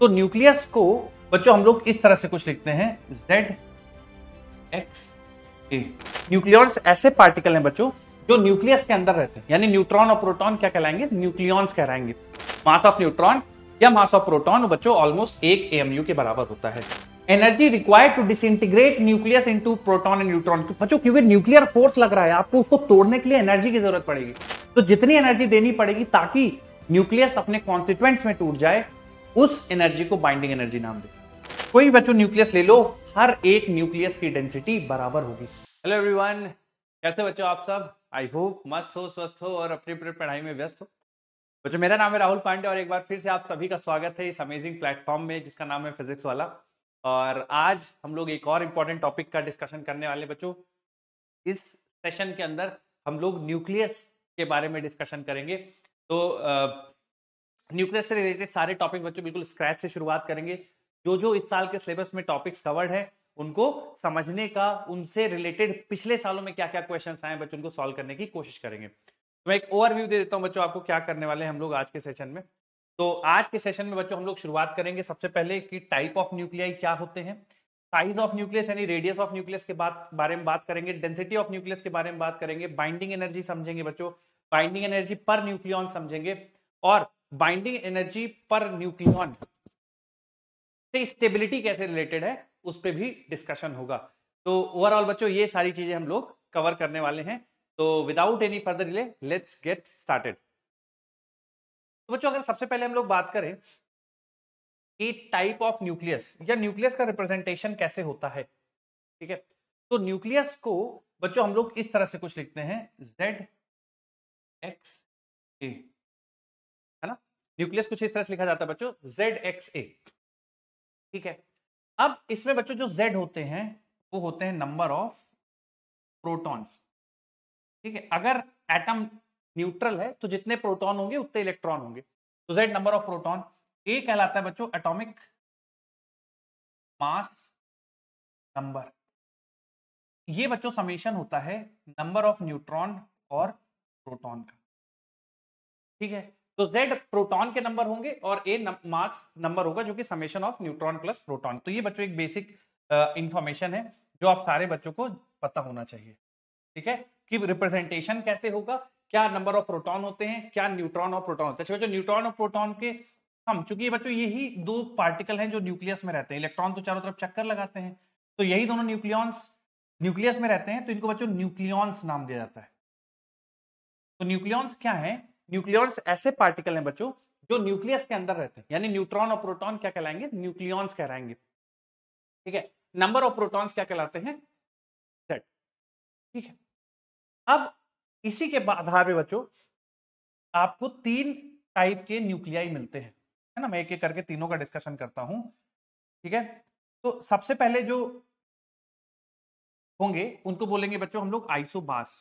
तो न्यूक्लियस को बच्चों हम लोग इस तरह से कुछ लिखते हैं जेड एक्स ए न्यूक्लियॉन्स ऐसे पार्टिकल हैं बच्चों जो न्यूक्लियस के अंदर रहते हैं यानी न्यूट्रॉन और प्रोटॉन क्या कहलाएंगे न्यूक्लियॉन्स कहलाएंगे मास ऑफ न्यूट्रॉन या मास ऑफ प्रोटॉन बच्चों ऑलमोस्ट एक एएमयू के बराबर होता है energy required to disintegrate nucleus into proton and neutron बच्चों क्योंकि न्यूक्लियर फोर्स लग रहा है आपको उसको तोड़ने के लिए एनर्जी की जरूरत पड़ेगी तो जितनी एनर्जी देनी पड़ेगी ताकि न्यूक्लियस अपने कॉन्स्टिट्यूएंट्स में टूट जाए उस एनर्जी को बाइंडिंग एनर्जी नाम देते कोई बच्चों न्यूक्लियस ले लो हर एक न्यूक्लियस की डेंसिटी बराबर होगी हेलो एवरीवन कैसे बच्चों आप सब आई होप मस्त हो स्वस्थ हो और अपनी अपनी पढ़ाई में व्यस्त हो बच्चों मेरा नाम है राहुल पांडे और एक बार फिर से आप सभी का स्वागत है इस अमेजिंग प्लेटफॉर्म में जिसका नाम है फिजिक्स वाला और आज हम लोग एक और इम्पोर्टेंट टॉपिक का डिस्कशन करने वाले बच्चों इस सेशन के अंदर हम लोग न्यूक्लियस के बारे में डिस्कशन करेंगे तो न्यूक्लियर से रिलेटेड सारे टॉपिक बच्चों बिल्कुल स्क्रैच से शुरुआत करेंगे जो जो इस साल के सिलेबस में टॉपिक्स कवर्ड है उनको समझने का उनसे रिलेटेड पिछले सालों में क्या क्या क्वेश्चन आए बच्चों उनको सॉल्व करने की कोशिश करेंगे तो मैं एक ओवरव्यू दे देता हूँ बच्चों आपको क्या करने वाले हैं हम लोग आज के सेशन में तो आज के सेशन में बच्चों हम लोग शुरुआत करेंगे सबसे पहले कि टाइप ऑफ न्यूक्लियाई क्या होते हैं साइज ऑफ न्यूक्लियस यानी रेडियस ऑफ न्यूक्लियस के बात बारे में बात करेंगे डेंसिटी ऑफ न्यूक्लियस के बारे में बात करेंगे बाइंडिंग एनर्जी समझेंगे बच्चों बाइंडिंग एनर्जी पर न्यूक्लियन समझेंगे और बाइंडिंग एनर्जी पर न्यूक्लियॉन से स्टेबिलिटी कैसे रिलेटेड है उस पर भी डिस्कशन होगा तो ओवरऑल बच्चों ये सारी चीजें हम लोग कवर करने वाले हैं तो without any further delay let's get started तो बच्चों अगर सबसे पहले हम लोग बात करें कि टाइप ऑफ न्यूक्लियस या न्यूक्लियस का रिप्रेजेंटेशन कैसे होता है ठीक है तो न्यूक्लियस को बच्चों हम लोग इस तरह से कुछ लिखते हैं जेड एक्स ए न्यूक्लियस कुछ इस तरह से लिखा जाता है बच्चों जेड एक्स ए ठीक है अब इसमें बच्चों जो जेड होते हैं वो होते हैं नंबर ऑफ प्रोटॉन्स ठीक है अगर एटम न्यूट्रल है तो जितने प्रोटॉन होंगे उतने इलेक्ट्रॉन होंगे तो Z number of proton A कहलाता है बच्चों एटॉमिक मास नंबर ये बच्चों समेशन होता है नंबर ऑफ न्यूट्रॉन और प्रोटॉन का ठीक है तो Z प्रोटॉन के नंबर होंगे और A मास नंबर होगा जो कि summation of neutron plus proton तो ये बच्चों एक बेसिक इंफॉर्मेशन है जो आप सारे बच्चों को पता होना चाहिए ठीक है कि रिप्रेजेंटेशन कैसे होगा क्या नंबर ऑफ प्रोटॉन होते हैं क्या न्यूट्रॉन और प्रोटॉन होते हैं अच्छा, बच्चों न्यूट्रॉन और प्रोटॉन के हम चूंकि बच्चों यही दो पार्टिकल हैं जो न्यूक्लियस में रहते हैं इलेक्ट्रॉन तो चारों तरफ चक्कर लगाते हैं तो यही दोनों न्यूक्लियॉन्स न्यूक्लियस में रहते हैं तो इनको बच्चों न्यूक्लियॉन्स नाम दिया जाता है तो न्यूक्लियॉन्स क्या है न्यूक्लियॉन्स ऐसे पार्टिकल हैं बच्चों जो न्यूक्लियस के अंदर रहते हैं यानी न्यूट्रॉन और प्रोटॉन क्या कहलाएंगे न्यूक्लियॉन्स कहलाएंगे ठीक है नंबर ऑफ प्रोटॉन्स क्या कहलाते हैं सेट ठीक है अब इसी के आधार पे बच्चों आपको तीन टाइप के न्यूक्लियाई मिलते हैं है ना मैं एक एक करके तीनों का डिस्कशन करता हूं ठीक है तो सबसे पहले जो होंगे उनको बोलेंगे बच्चों हम लोग आइसोबास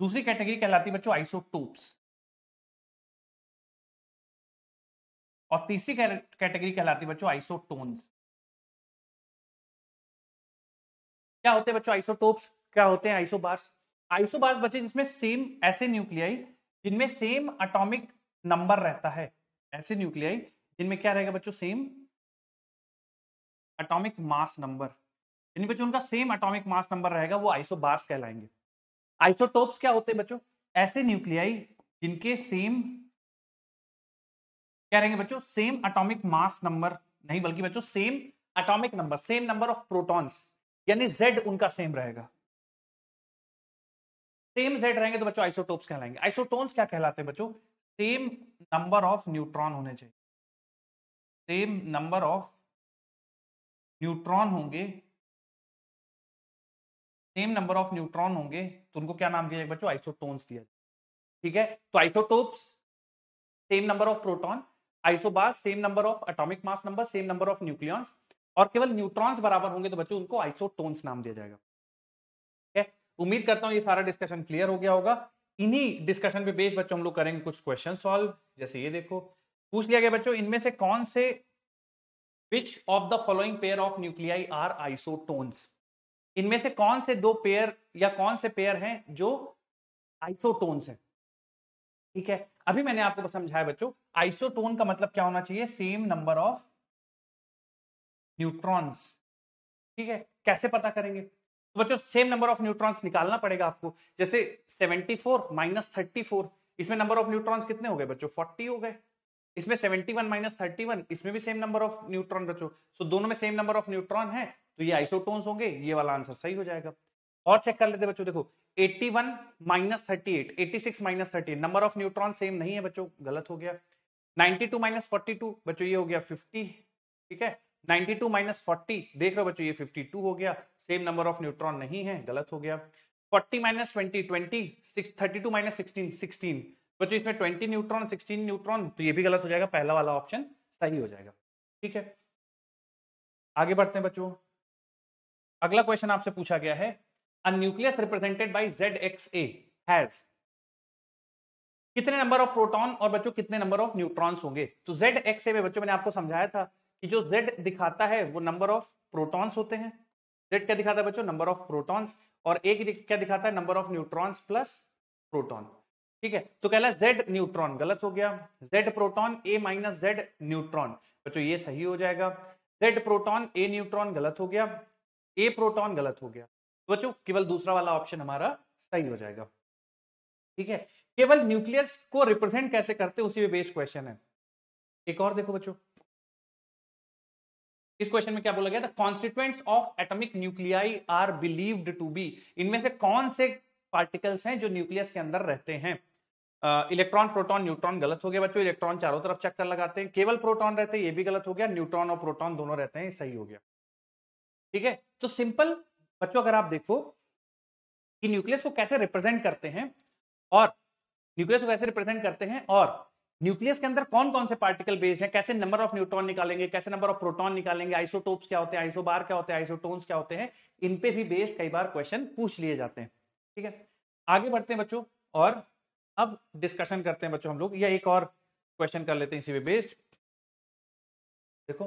दूसरी कैटेगरी कहलाती है बच्चों आइसोटोप्स और तीसरी कैटेगरी कहलाती है बच्चों आइसोटोन्स क्या होते हैं बच्चों आइसोटोप्स क्या होते हैं आइसोबार्स आइसोबार्स बच्चे जिसमें सेम ऐसे न्यूक्लियाई जिनमें सेम अटोमिक नंबर रहता है ऐसे न्यूक्लियाई जिनमें क्या रहेगा बच्चों सेम अटोमिक मास नंबर यानी बच्चों उनका सेम अटोमिक मास नंबर रहेगा वो आइसोबार्स कहलाएंगे आइसोटोप्स क्या होते हैं बच्चों ऐसे न्यूक्लियाई जिनके सेम क्या रहेंगे बच्चों सेम अटोमिक मास नंबर नहीं बल्कि बच्चों same atomic number same number of protons यानी जेड उनका सेम रहेगा सेम जेड रहेंगे तो बच्चों आइसोटोप्स कहलाएंगे आइसोटोन्स क्या कहलाते हैं बच्चों सेम नंबर ऑफ न्यूट्रॉन होने चाहिए सेम नंबर ऑफ न्यूट्रॉन होंगे सेम नंबर ऑफ न्यूट्रॉन होंगे तो उनको क्या नाम दिया बच्चों आइसोटोन्स दिया जाएगा ठीक है तो isotopes same number of proton isobar same number of atomic mass number same number of nucleons और केवल न्यूट्रॉन्स बराबर होंगे तो बच्चों उनको आइसोटोन्स नाम दिया जाएगा ठीक है उम्मीद करता हूँ ये सारा डिस्कशन क्लियर हो गया होगा इन्हीं डिस्कशन पे बेस बच्चों हम लोग करेंगे कुछ क्वेश्चन सॉल्व जैसे ये देखो पूछ लिया गया बच्चों इनमें से कौन से which of the following pair of nuclei are isotones इनमें से कौन से दो पेयर या कौन से पेयर हैं जो आइसोटोन हैं ठीक है अभी मैंने आपको समझाया बच्चों आइसोटोन का मतलब क्या होना चाहिए सेम नंबर ऑफ न्यूट्रॉन्स ठीक है कैसे पता करेंगे तो बच्चों सेम नंबर ऑफ न्यूट्रॉन्स निकालना पड़ेगा आपको जैसे 74 फोर माइनस थर्टी इसमें नंबर ऑफ न्यूट्रॉन्स कितने हो गए बच्चों 40 हो गए इसमें seventy one minus thirty one इसमें भी सेम नंबर ऑफ न्यूट्रॉन बचो सो दोनों में सेम नंबर ऑफ न्यूट्रॉन है तो ये आइसोटोन्स होंगे ये वाला आंसर सही हो जाएगा और चेक कर लेते बच्चों देखो 81 one minus thirty eight eighty six minus thirty number of neutron same नहीं है बच्चों गलत हो गया 92 टू माइनस फोर्टी टू बच्चों ये हो गया 50 ठीक है 92 टू माइनस फोर्टी देख रहे हो बच्चों ये 52 हो गया सेम नंबर ऑफ न्यूट्रॉन नहीं है गलत हो गया 40 minus twenty twenty thirty two minus sixteen sixteen बच्चों तो इसमें ट्वेंटी न्यूट्रॉन सिक्सटीन न्यूट्रॉन तो ये भी गलत हो जाएगा पहला वाला ऑप्शन सही हो जाएगा ठीक है आगे बढ़ते हैं बच्चों अगला क्वेश्चन आपसे पूछा गया है a nucleus represented by Z X A has कितने नंबर ऑफ प्रोटॉन और बच्चों कितने नंबर ऑफ न्यूट्रॉन्स होंगे तो जेड एक्स ए में बच्चों मैंने आपको समझाया था कि जो जेड दिखाता है वो नंबर ऑफ प्रोटॉन्स होते हैं जेड क्या दिखाता है बच्चों नंबर ऑफ प्रोटॉन्स और ए क्या दिखाता है number of neutrons plus proton ठीक है तो कहला जेड न्यूट्रॉन गलत हो गया Z proton A minus Z neutron बच्चों ये सही हो जाएगा जेड प्रोटॉन ए न्यूट्रॉन गलत हो गया ए प्रोटॉन गलत हो गया तो बच्चों केवल दूसरा वाला ऑप्शन हमारा सही हो जाएगा ठीक है केवल न्यूक्लियस को रिप्रेजेंट कैसे करते उसी पे बेस्ड क्वेश्चन है एक और देखो बच्चों इस क्वेश्चन में क्या बोला गया था constituents of atomic nuclei are believed to be इनमें से कौन से पार्टिकल्स हैं जो न्यूक्लियस के अंदर रहते हैं इलेक्ट्रॉन प्रोटॉन न्यूट्रॉन गलत हो गया बच्चों इलेक्ट्रॉन चारों तरफ चक्कर लगाते हैं केवल प्रोटॉन रहते हैं ये भी गलत हो गया न्यूट्रॉन और प्रोटॉन दोनों रहते हैं सही हो गया ठीक है तो सिंपल बच्चों अगर आप देखो कि न्यूक्लियस को कैसे रिप्रेजेंट करते हैं और न्यूक्लियस को कैसे रिप्रेजेंट करते हैं और न्यूक्लियस के अंदर कौन कौन से पार्टिकल बेस हैं कैसे नंबर ऑफ न्यूट्रॉन निकालेंगे कैसे नंबर ऑफ प्रोटॉन निकालेंगे आइसोटोप्स क्या होते हैं आइसोबार क्या होते हैं आइसोटोन्स क्या होते हैं इन पे भी बेस्ड कई बार क्वेश्चन पूछ लिए जाते हैं ठीक है आगे बढ़ते हैं बच्चों और अब डिस्कशन करते हैं बच्चों हम लोग या एक और क्वेश्चन कर लेते हैं इसी पे बेस्ड देखो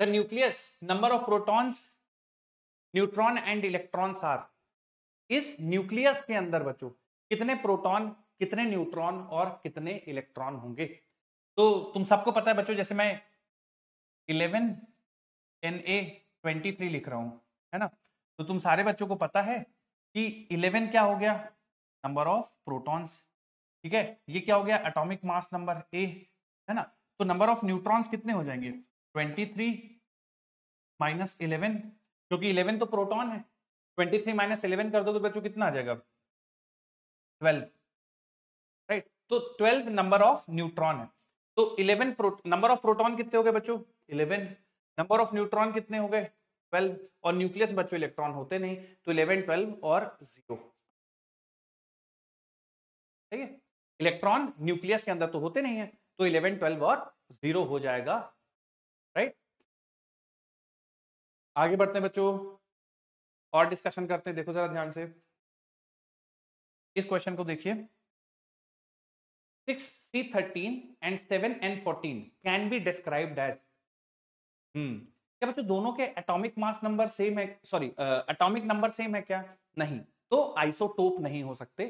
the nucleus number of protons neutron and electrons are इस न्यूक्लियस के अंदर बच्चों कितने प्रोटॉन कितने न्यूट्रॉन और कितने इलेक्ट्रॉन होंगे तो तुम सबको पता है बच्चों जैसे मैं eleven N A twenty three लिख रहा हूं है ना तो तुम सारे बच्चों को पता है कि इलेवन क्या हो गया नंबर ऑफ प्रोटॉन्स ठीक है ये क्या हो गया एटॉमिक मास नंबर ए है ना तो नंबर ऑफ न्यूट्रॉन्स कितने हो जाएंगे 23 थ्री माइनस इलेवन क्योंकि इलेवन तो प्रोटॉन है 23 थ्री माइनस इलेवन कर दो तो बच्चों कितना आ जाएगा 12 राइट तो 12 नंबर ऑफ न्यूट्रॉन है तो 11 नंबर ऑफ प्रोटॉन कितने हो गए बच्चों 11 नंबर ऑफ न्यूट्रॉन कितने हो गए 12 और न्यूक्लियस बच्चों इलेक्ट्रॉन होते नहीं तो 11 12 और जीरो ठीक है इलेक्ट्रॉन न्यूक्लियस के अंदर तो होते नहीं है तो इलेवन ट्वेल्व और जीरो हो जाएगा राइट आगे बढ़ते हैं बच्चों और डिस्कशन करते हैं देखो जरा ध्यान से इस क्वेश्चन को देखिए six C thirteen and seven and fourteen can be described as क्या बच्चों दोनों के एटॉमिक मास नंबर सेम है सॉरी एटॉमिक नंबर सेम है क्या नहीं तो आइसोटोप नहीं हो सकते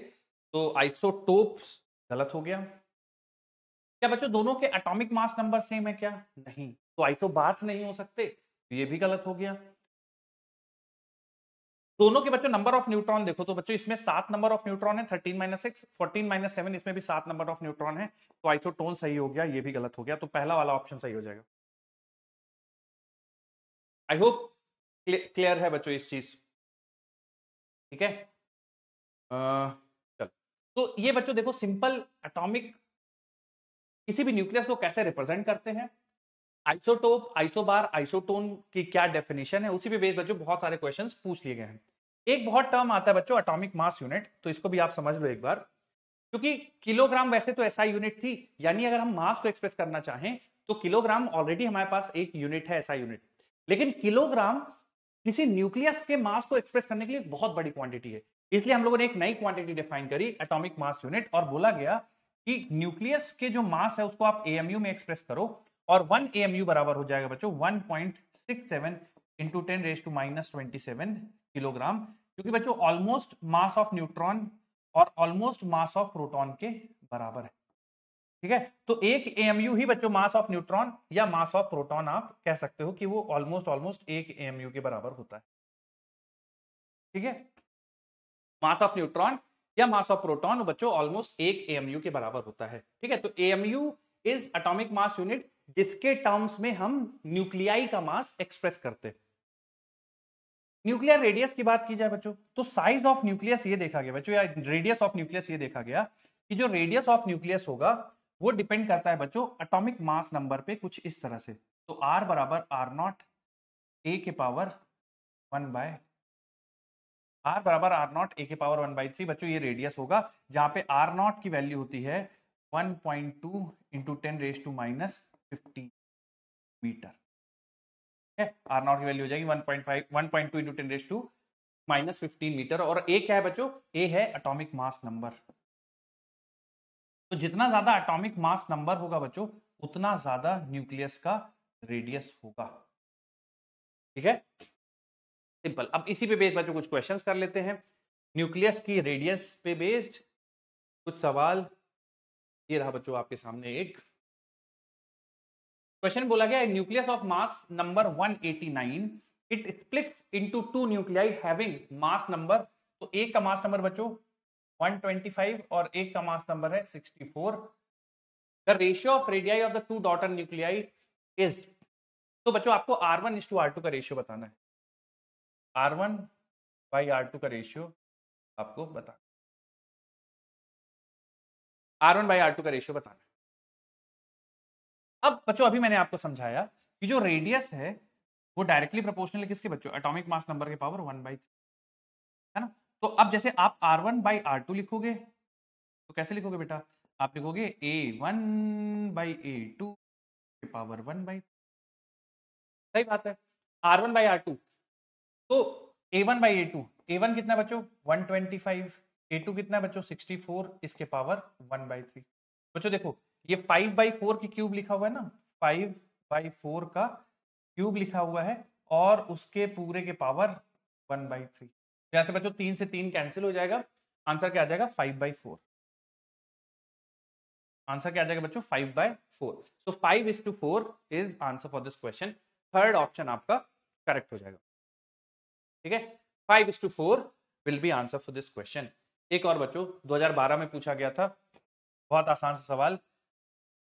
तो आइसोटोप्स गलत हो गया क्या बच्चों दोनों के एटॉमिक मास नंबर सेम है क्या नहीं तो आइसोबार्स नहीं हो सकते तो ये भी गलत हो गया दोनों के बच्चों नंबर ऑफ न्यूट्रॉन देखो तो बच्चों इसमें सात नंबर ऑफ न्यूट्रॉन है thirteen minus six fourteen minus seven इसमें भी सात नंबर ऑफ न्यूट्रॉन है तो आइसोटोन सही हो गया ये भी गलत हो गया तो पहला वाला ऑप्शन सही हो जाएगा आई होप क्लियर है बच्चों इस चीज ठीक है तो ये बच्चों देखो सिंपल एटॉमिक किसी भी न्यूक्लियस को कैसे रिप्रेजेंट करते हैं आइसोटोप आइसोबार आइसोटोन की क्या डेफिनेशन है उसी पे बेस बच्चों बहुत सारे क्वेश्चन पूछ लिए गए हैं एक बहुत टर्म आता है बच्चों एटॉमिक मास यूनिट तो इसको भी आप समझ लो एक बार क्योंकि किलोग्राम वैसे तो ऐसा यूनिट थी यानी अगर हम मास को एक्सप्रेस करना चाहें तो किलोग्राम ऑलरेडी हमारे पास एक यूनिट है ऐसा यूनिट लेकिन किलोग्राम किसी न्यूक्लियस के मास को एक्सप्रेस करने के लिए बहुत बड़ी क्वांटिटी है इसलिए हम लोगों ने एक नई क्वांटिटी डिफाइन करी एटॉमिक मास यूनिट और बोला गया कि न्यूक्लियस के जो मास है उसको आप एएमयू में एक्सप्रेस करो और वन एएमयू बराबर हो जाएगा बच्चों one point six seven into ten raise to minus twenty seven kilogram क्योंकि बच्चों ऑलमोस्ट मास ऑफ न्यूट्रॉन और ऑलमोस्ट मास ऑफ प्रोटोन के बराबर है ठीक है तो एक एएमयू ही बच्चों मास ऑफ न्यूट्रॉन या मास ऑफ प्रोटोन आप कह सकते हो कि वो ऑलमोस्ट ऑलमोस्ट एक एएमयू के बराबर होता है ठीक है मास ऑफ न्यूट्रॉन या मास ऑफ प्रोटॉन बच्चों ऑलमोस्ट एक एएमयू के बराबर होता है ठीक है तो AMU is atomic mass unit जिसके टर्म्स में हम न्यूक्लियाई का मास एक्सप्रेस करते हैं न्यूक्लियर रेडियस की बात की जाए बच्चों तो साइज ऑफ न्यूक्लियस ये देखा गया बच्चों या रेडियस ऑफ न्यूक्लियस ये देखा गया कि जो रेडियस ऑफ न्यूक्लियस होगा वो डिपेंड करता है बच्चों एटॉमिक मास नंबर पे कुछ इस तरह से तो आर बराबर आर नॉट ए के पावर वन बाय आर बराबर आर नॉट ए के पावर वन बाई थ्री बच्चों ये रेडियस होगा जहाँ पे आर नॉट की वैल्यू होती है one point two into ten raise to minus fifty metre R naught की वैल्यू हो जाएगी one point five one point two into ten raise to minus fifteen metre और ए क्या है बच्चों ए है अटोमिक मास नंबर तो जितना ज्यादा अटोमिक मास नंबर होगा बच्चों उतना ज्यादा न्यूक्लियस का रेडियस होगा ठीक है सिंपल अब इसी पे बेस्ड बच्चों कुछ क्वेश्चन कर लेते हैं न्यूक्लियस की रेडियस पे बेस्ड कुछ सवाल ये रहा बच्चों आपके सामने एक क्वेश्चन बोला गया nucleus of mass number 189 it splits into two nuclei having mass number तो एक का मास नंबर बच्चों 125 और एक का मास नंबर है 64 the ratio of radii of the two daughter nuclei is तो बच्चों आपको आर वन का रेशियो बताना है R one by R two का रेशियो आपको बता R one by R two का रेशियो बताना अब बच्चों अभी मैंने आपको समझाया कि जो रेडियस है वो डायरेक्टली प्रोपोर्शनल है किसके बच्चों एटॉमिक मास नंबर के पावर वन बाई थ्री है ना तो अब जैसे आप R one by R two लिखोगे तो कैसे लिखोगे बेटा आप लिखोगे A one by A two power one by सही बात है R one by R two तो A one by A two A one कितना बच्चों one twenty five A two कितना बच्चो सिक्सटी फोर इसके पावर वन बाई थ्री बच्चों देखो ये फाइव बाई फोर की क्यूब लिखा हुआ है ना फाइव बाई फोर का क्यूब लिखा हुआ है और उसके पूरे के पावर वन बाई थ्री यहां से बच्चों तीन से तीन कैंसिल हो जाएगा आंसर क्या आ जाएगा फाइव बाई फोर आंसर क्या आ जाएगा बच्चों five by four so five is to four is answer for this question third option आपका करेक्ट हो जाएगा ठीक है five is to four will be answer for this question एक और बच्चों 2012 में पूछा गया था बहुत आसान सा सवाल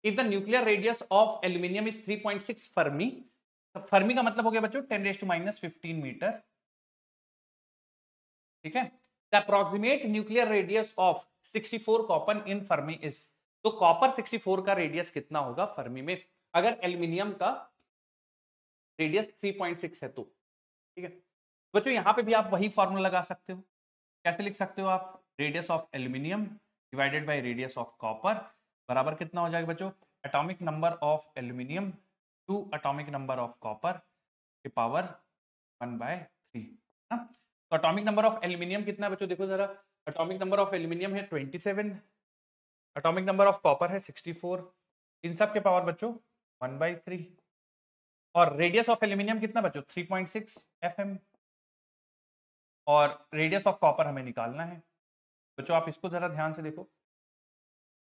if the nuclear radius of aluminium is 3.6 fermi तो फर्मी का मतलब हो गया बच्चों ten raise to minus fifteen metre ठीक है the approximate nuclear radius of 64 copper in fermi is तो कॉपर 64 का रेडियस कितना होगा फर्मी में अगर एल्यूमिनियम का रेडियस 3.6 है तो ठीक है बच्चों यहाँ पे भी आप वही फॉर्मूला लगा सकते हो कैसे लिख सकते हो आप radius of aluminium divided by radius of copper बराबर कितना हो जाएगा बच्चों atomic number of aluminium to atomic number of copper के पावर वन बाय थ्री तो अटोमिक नंबर ऑफ एल्यूमिनियम कितना बच्चों देखो जरा अटोमिक नंबर ऑफ एल्यूमिनियम है twenty seven atomic number of copper है सिक्सटी फोर इन सब के पावर बच्चों वन बाई थ्री और रेडियस ऑफ एल्यूमिनियम कितना बच्चों three point six F M और रेडियस ऑफ कॉपर हमें निकालना है बच्चों आप इसको जरा ध्यान से देखो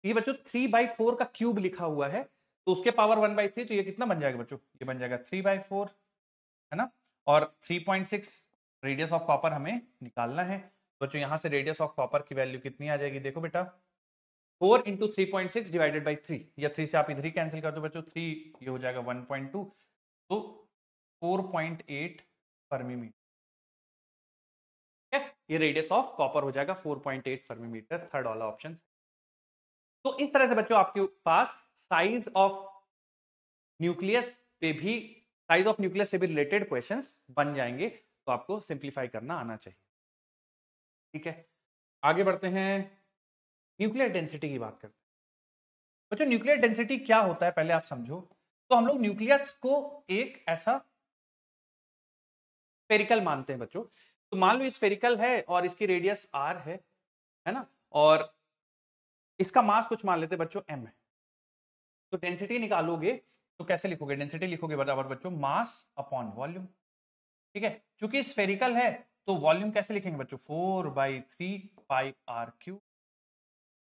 ये बच्चों थ्री बाई फोर का क्यूब लिखा हुआ है तो उसके पावर वन बाई थ्री तो ये कितना बन जाएगा बच्चों ये बन जाएगा थ्री बाई फोर है ना और three point six radius of copper हमें निकालना है बच्चों यहाँ से रेडियस ऑफ कॉपर की वैल्यू कितनी आ जाएगी देखो बेटा four into three point six divided by three या थ्री से आप इधर ही कैंसिल कर दो बच्चों थ्री ये हो जाएगा वन पॉइंट टू तो फोर पॉइंट एट परमी है ये रेडियस ऑफ कॉपर हो जाएगा 4.8 फर्मीमीटर थर्ड वाला ऑप्शन तो इस तरह से बच्चों आपके पास साइज ऑफ न्यूक्लियस पे भी साइज ऑफ न्यूक्लियस से भी रिलेटेड क्वेश्चन बन जाएंगे तो आपको सिंप्लीफाई करना आना चाहिए ठीक है आगे बढ़ते हैं न्यूक्लियर डेंसिटी की बात करते हैं बच्चों न्यूक्लियर डेंसिटी क्या होता है पहले आप समझो तो हम लोग न्यूक्लियस को एक ऐसा स्पेरिकल मानते हैं बच्चों तो मान लो स्फेरिकल है और इसकी रेडियस आर है है ना और इसका मास कुछ मान लेते बच्चों एम है तो डेंसिटी निकालोगे तो कैसे लिखोगे डेंसिटी लिखोगे बराबर बच्चों मास अपॉन वॉल्यूम ठीक है चूंकि स्फेरिकल है तो वॉल्यूम कैसे लिखेंगे बच्चों four by three pi R cube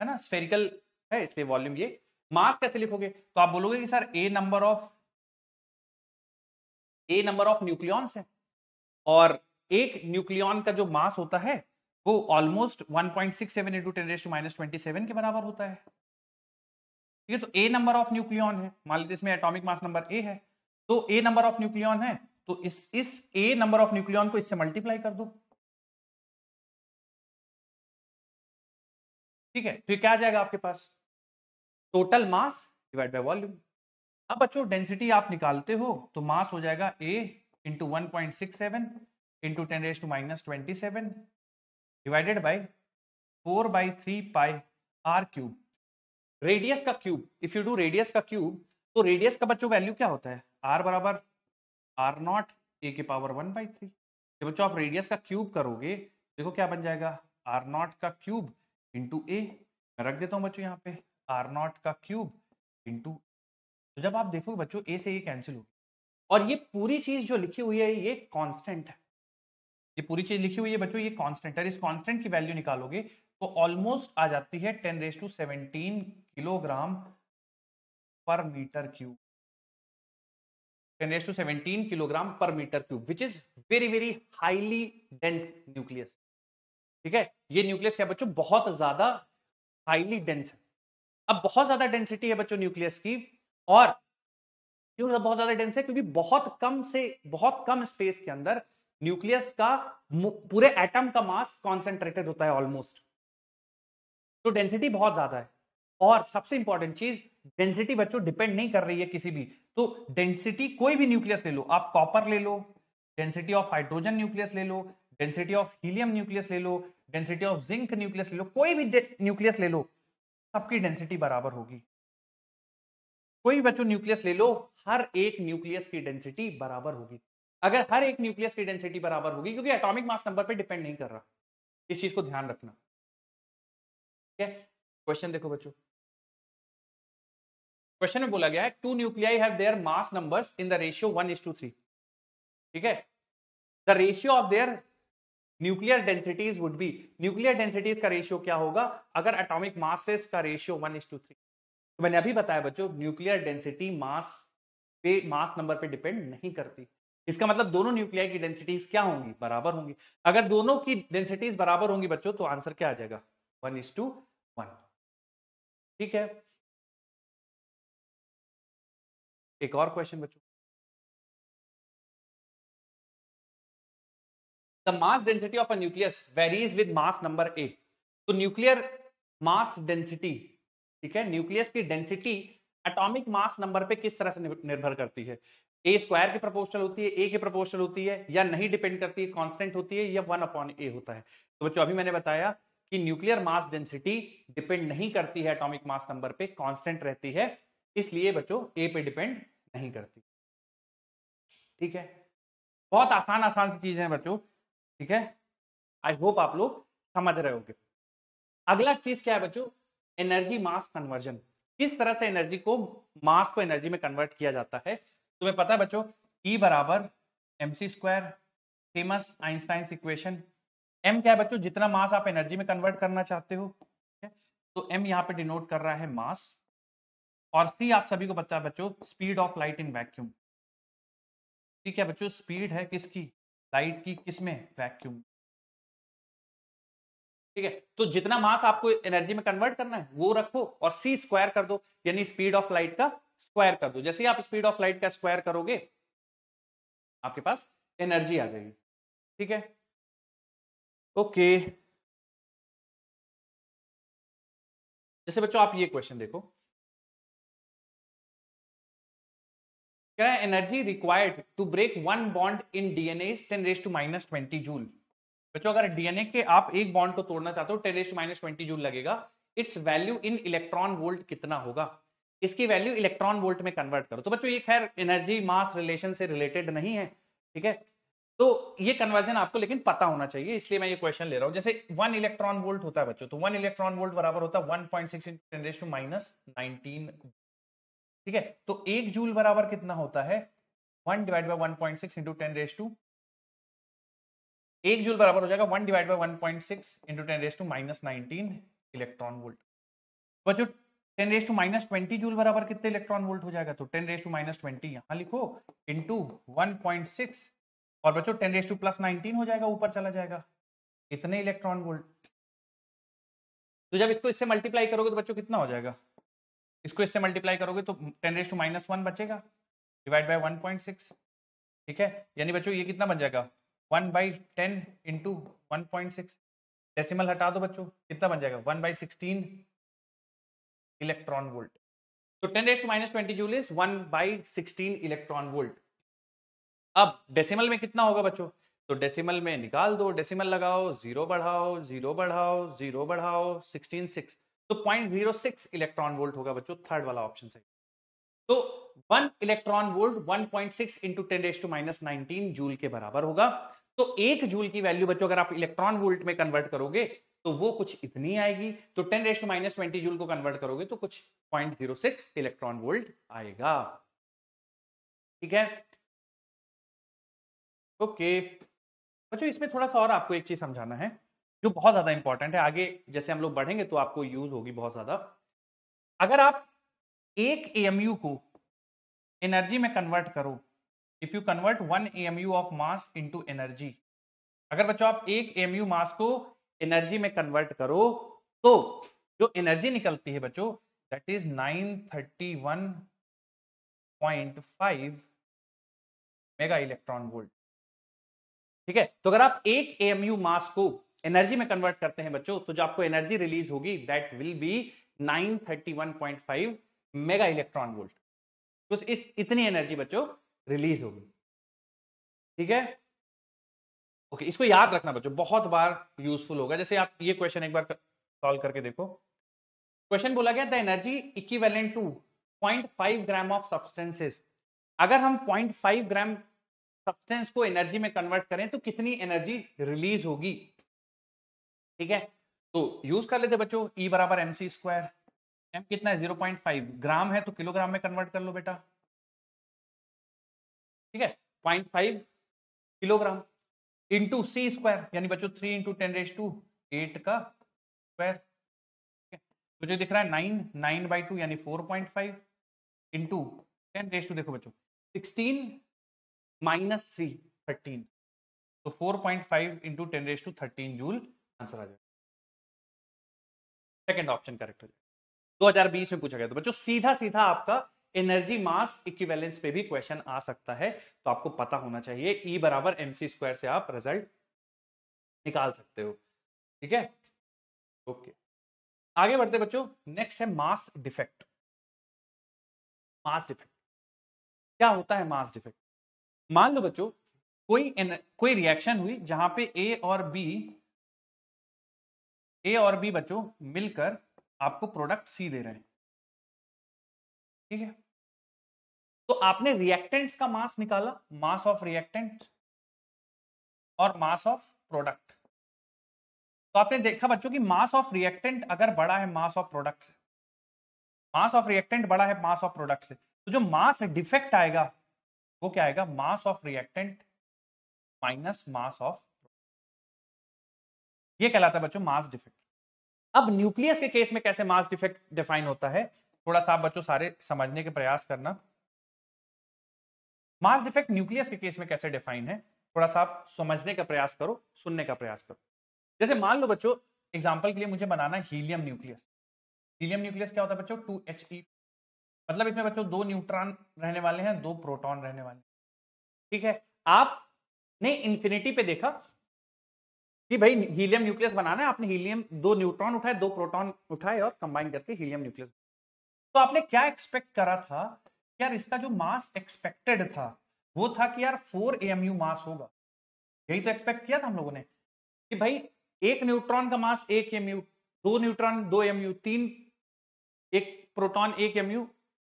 है ना स्फेरिकल है इसलिए वॉल्यूम ये मास कैसे लिखोगे तो आप बोलोगे कि sir A number of A number of nucleons है और एक न्यूक्लियॉन का जो मास होता है वो almost 1.67 point six seven into ten raise minus twenty seven के बराबर होता है ठीक है तो ए नंबर ऑफ न्यूक्लियॉन है मान लीजिए इसमें एटॉमिक मास नंबर ए है तो ए नंबर ऑफ न्यूक्लियॉन है तो इस इस ए नंबर ऑफ न्यूक्लियॉन को इससे मल्टीप्लाई कर दो ठीक है तो क्या आ जाएगा आपके पास total mass divide by volume अब बच्चों डेंसिटी आप निकालते हो तो मास हो जाएगा A into one point six seven into ten raise to minus twenty seven divided by four by three pi R cube radius का cube if you do radius का क्यूब तो रेडियस का बच्चों वैल्यू क्या होता है आर बराबर R naught A के पावर वन बाई थ्री तो बच्चों आप रेडियस का क्यूब करोगे देखो क्या बन जाएगा आर नॉट का क्यूब इंटू ए मैं रख देता हूँ बच्चों यहाँ पे आर नॉट का क्यूब इंटू तो जब आप देखोगे बच्चों ए से ए कैंसिल होगी और ये पूरी चीज जो लिखी हुई है ये कॉन्स्टेंट है ये पूरी चीज लिखी हुई है बच्चों ये कांस्टेंट है इस कांस्टेंट की वैल्यू निकालोगे तो ऑलमोस्ट आ जाती है ten raise to seventeen kilogram per metre cube ten raise to seventeen kilogram per metre cube which is very very highly dense nucleus ठीक है ये न्यूक्लियस क्या बच्चों बहुत ज्यादा हाईली डेंस है अब बहुत ज्यादा डेंसिटी है बच्चों न्यूक्लियस की और क्यों बहुत ज्यादा डेंस है क्योंकि बहुत कम से बहुत कम स्पेस के अंदर न्यूक्लियस का पूरे एटम का मास कॉन्सेंट्रेटेड होता है ऑलमोस्ट तो डेंसिटी बहुत ज्यादा है और सबसे इंपॉर्टेंट चीज डेंसिटी बच्चों डिपेंड नहीं कर रही है किसी भी तो डेंसिटी कोई भी न्यूक्लियस ले लो आप कॉपर ले लो डेंसिटी ऑफ हाइड्रोजन न्यूक्लियस ले लो डेंसिटी ऑफ हीलियम न्यूक्लियस ले लो डेंसिटी ऑफ जिंक न्यूक्लियस ले लो कोई भी न्यूक्लियस ले लो सबकी डेंसिटी बराबर होगी कोई भी बच्चों न्यूक्लियस ले लो हर एक न्यूक्लियस की डेंसिटी बराबर होगी अगर हर एक न्यूक्लियस की डेंसिटी बराबर होगी क्योंकि एटॉमिक मास नंबर पे डिपेंड नहीं कर रहा इस चीज को ध्यान रखना ठीक है क्वेश्चन देखो बच्चों क्वेश्चन में बोला गया है two nuclei have their mass numbers in the ratio one is to three ठीक है the ratio of their nuclear densities would be nuclear densities का रेशियो क्या होगा अगर एटॉमिक मासेस का ratio one is to three तो मैंने अभी बताया बच्चों न्यूक्लियर डेंसिटी मास पे मास नंबर पे डिपेंड नहीं करती इसका मतलब दोनों न्यूक्लियाई की डेंसिटीज क्या होंगी बराबर होंगी अगर दोनों की डेंसिटीज बराबर होंगी बच्चों तो आंसर क्या आ जाएगा वन इज टू वन ठीक है एक और क्वेश्चन बच्चों the mass density of a nucleus varies with mass number A तो न्यूक्लियर मास डेंसिटी ठीक है न्यूक्लियस की डेंसिटी एटॉमिक मास नंबर पे किस तरह से निर्भर करती है ए स्क्वायर की प्रपोशनल होती है ए की प्रपोशनल होती है या नहीं डिपेंड करती है कॉन्स्टेंट होती है या वन अपॉन ए होता है तो बच्चों अभी मैंने बताया कि न्यूक्लियर मास डेंसिटी डिपेंड नहीं करती है एटॉमिक मास नंबर पे कांस्टेंट रहती है इसलिए बच्चों ए पे डिपेंड नहीं करती ठीक है बहुत आसान आसान सी चीजें हैं बच्चों ठीक है आई होप आप लोग समझ रहे होंगे अगला चीज क्या है बच्चों एनर्जी मास कन्वर्जन किस तरह से एनर्जी को मास को एनर्जी में कन्वर्ट किया जाता है तुम्हें पता है बच्चों ई e बराबर M C square famous Einstein equation m क्या है बच्चों जितना मास आप एनर्जी में कन्वर्ट करना चाहते हो तो एम यहाँ पे डिनोट कर रहा है मास और सी आप सभी को पता है बच्चों speed of light in vacuum ठीक है बच्चों स्पीड है किसकी लाइट की किसमें वैक्यूम ठीक है तो जितना मास आपको एनर्जी में कन्वर्ट करना है वो रखो और सी स्क्वायर कर दो यानी स्पीड ऑफ लाइट का स्क्वायर कर दो जैसे ही आप स्पीड ऑफ लाइट का स्क्वायर करोगे आपके पास एनर्जी आ जाएगी ठीक है ओके जैसे बच्चों आप ये क्वेश्चन देखो क्या energy required to break one bond in DNA is ten raise to minus twenty joule बच्चों अगर डीएनए के आप एक बॉन्ड को तोड़ना चाहते हो ten raise to minus twenty joule लगेगा its value in electron volt कितना होगा इसकी वैल्यू इलेक्ट्रॉन वोल्ट में कन्वर्ट करो तो बच्चों ये खैर एनर्जी मास रिलेशन से रिलेटेड नहीं है ठीक है तो ये कन्वर्जन आपको लेकिन पता होना चाहिए इसलिए मैं ये क्वेश्चन ले रहा हूँ जैसे वन इलेक्ट्रॉन वोल्ट होता है बच्चों तो वन इलेक्ट्रॉन वोल्ट बराबर होता है one point six into minus nineteen ठीक है तो एक जूल बराबर कितना होता है one divide by one point six into ten raise to एक जूल बराबर हो जाएगा one divide by one point six into ten raise to minus nineteen electron volt बच्चों ten raise to minus twenty joule बराबर कितने electron volt हो जाएगा तो ten raise to minus twenty यहाँ लिखो इंटू वन पॉइंट सिक्स और बच्चों ten raise to plus nineteen हो जाएगा ऊपर चला जाएगा कितने इलेक्ट्रॉन वोल्ट तो जब इसको इससे मल्टीप्लाई करोगे तो बच्चों कितना हो जाएगा इसको इससे मल्टीप्लाई करोगे तो ten raise to minus one बचेगा divide by one point six ठीक है यानी बच्चों ये कितना बन जाएगा one by ten into one point six decimal हटा दो बच्चों कितना बन जाएगा one by sixteen electron volt तो 10 H minus twenty joule is one by sixteen electron volt अब डेसिमल में कितना होगा बच्चों तो डेसिमल में निकाल दो डेसिमल लगाओ जीरो बढ़ाओ जीरो बढ़ाओ जीरो बढ़ाओ सिक्सटीन सिक्स तो point zero six electron volt होगा बच्चों थर्ड वाला ऑप्शन सही तो one electron volt one point six into ten H to minus nineteen joule के बराबर होगा तो एक जूल की वैल्यू बच्चों अगर आप इलेक्ट्रॉन वोल्ट में कन्वर्ट करोगे तो वो कुछ इतनी आएगी तो ten raise to minus twenty joule को कन्वर्ट करोगे तो कुछ point zero six electron volt आएगा ठीक है ओके बच्चों इसमें थोड़ा सा और आपको एक चीज समझाना है जो बहुत ज्यादा इंपॉर्टेंट है आगे जैसे हम लोग बढ़ेंगे तो आपको यूज होगी बहुत ज्यादा अगर आप एक एएमयू को एनर्जी में कन्वर्ट करो if you convert one AMU of mass into energy अगर बच्चों आप एक एएमयू मास को एनर्जी में कन्वर्ट करो तो जो एनर्जी निकलती है बच्चों that is 931.5 mega electron volt ठीक है तो अगर आप एक एमयू मास को एनर्जी में कन्वर्ट करते हैं बच्चों तो जो आपको एनर्जी रिलीज होगी that will be 931.5 mega electron volt तो इस इतनी एनर्जी बच्चों रिलीज होगी ठीक है ओके इसको याद रखना बच्चों बहुत बार यूजफुल होगा जैसे आप ये क्वेश्चन एक बार सॉल्व करके देखो क्वेश्चन बोला गया the energy equivalent to 0.5 gram of substances अगर हम 0.5 ग्राम सब्सटेंस को एनर्जी में कन्वर्ट करें तो कितनी एनर्जी रिलीज होगी ठीक है तो यूज कर लेते बच्चों ई e बराबर एम सी स्क्वायर एम कितना है 0.5 ग्राम है तो किलोग्राम में कन्वर्ट कर लो बेटा ठीक है 0.5 किलोग्राम इंटू सी स्क्वायर यानी बच्चों three into ten raise to eight का स्क्वायर तो जो दिख रहा है नाइन नाइन बाई टू यानी four point five into ten raise to देखो बच्चों सिक्सटीन माइनस थ्री थर्टीन तो four point five into ten raise to thirteen joule answer आ जाएगा सेकेंड ऑप्शन करेक्ट हो जाएगा दो हजार बीस में पूछा गया तो बच्चों सीधा सीधा आपका एनर्जी मास इक्विवेलेंस पे भी क्वेश्चन आ सकता है तो आपको पता होना चाहिए ई e बराबर एम सी स्क्वायर से आप रिजल्ट निकाल सकते हो ठीक है ओके आगे बढ़ते बच्चों नेक्स्ट है मास डिफेक्ट मास डिफेक्ट क्या होता है मास डिफेक्ट मान लो बच्चों कोई एन, कोई रिएक्शन हुई जहां पे ए और बी ए और बी बच्चों मिलकर आपको प्रोडक्ट सी दे रहे हैं ठीक है तो आपने रिएक्टेंट्स का मास निकाला मास ऑफ रिएक्टेंट और मास ऑफ प्रोडक्ट तो आपने देखा बच्चों कि मास ऑफ रिएक्टेंट अगर बड़ा है मास ऑफ प्रोडक्ट से मास ऑफ रिएक्टेंट बड़ा है मास ऑफ प्रोडक्ट से तो जो मास डिफेक्ट आएगा वो क्या आएगा mass of reactant minus mass of ये कहलाता है बच्चों मास डिफेक्ट अब न्यूक्लियस के केस में कैसे मास डिफेक्ट डिफाइन होता है थोड़ा सा आप बच्चों सारे समझने के प्रयास करना मास डिफेक्ट न्यूक्लियस के केस में कैसे डिफाइन है थोड़ा सा आप समझने का प्रयास करो सुनने का प्रयास करो जैसे मान लो बच्चों एग्जाम्पल के लिए मुझे बनाना हीलियम न्यूक्लियस हीलियम न्यूक्लियस क्या होता है बच्चों टू एच ई मतलब इसमें बच्चों दो न्यूट्रॉन रहने वाले हैं दो प्रोटॉन रहने वाले हैं ठीक है आपने इंफिनिटी पे देखा कि भाई हीलियम न्यूक्लियस बनाना है आपने हीलियम दो न्यूट्रॉन उठाए दो प्रोटॉन उठाए और कंबाइन करके हीलियम न्यूक्लियस तो आपने क्या एक्सपेक्ट करा था यार इसका जो मास एक्सपेक्टेड था वो था कि यार फोर ए मास होगा यही तो एक्सपेक्ट किया था हम लोगों ने कि भाई एक न्यूट्रॉन का मास एक एम दो न्यूट्रॉन दो एम तीन एक प्रोटॉन एक एम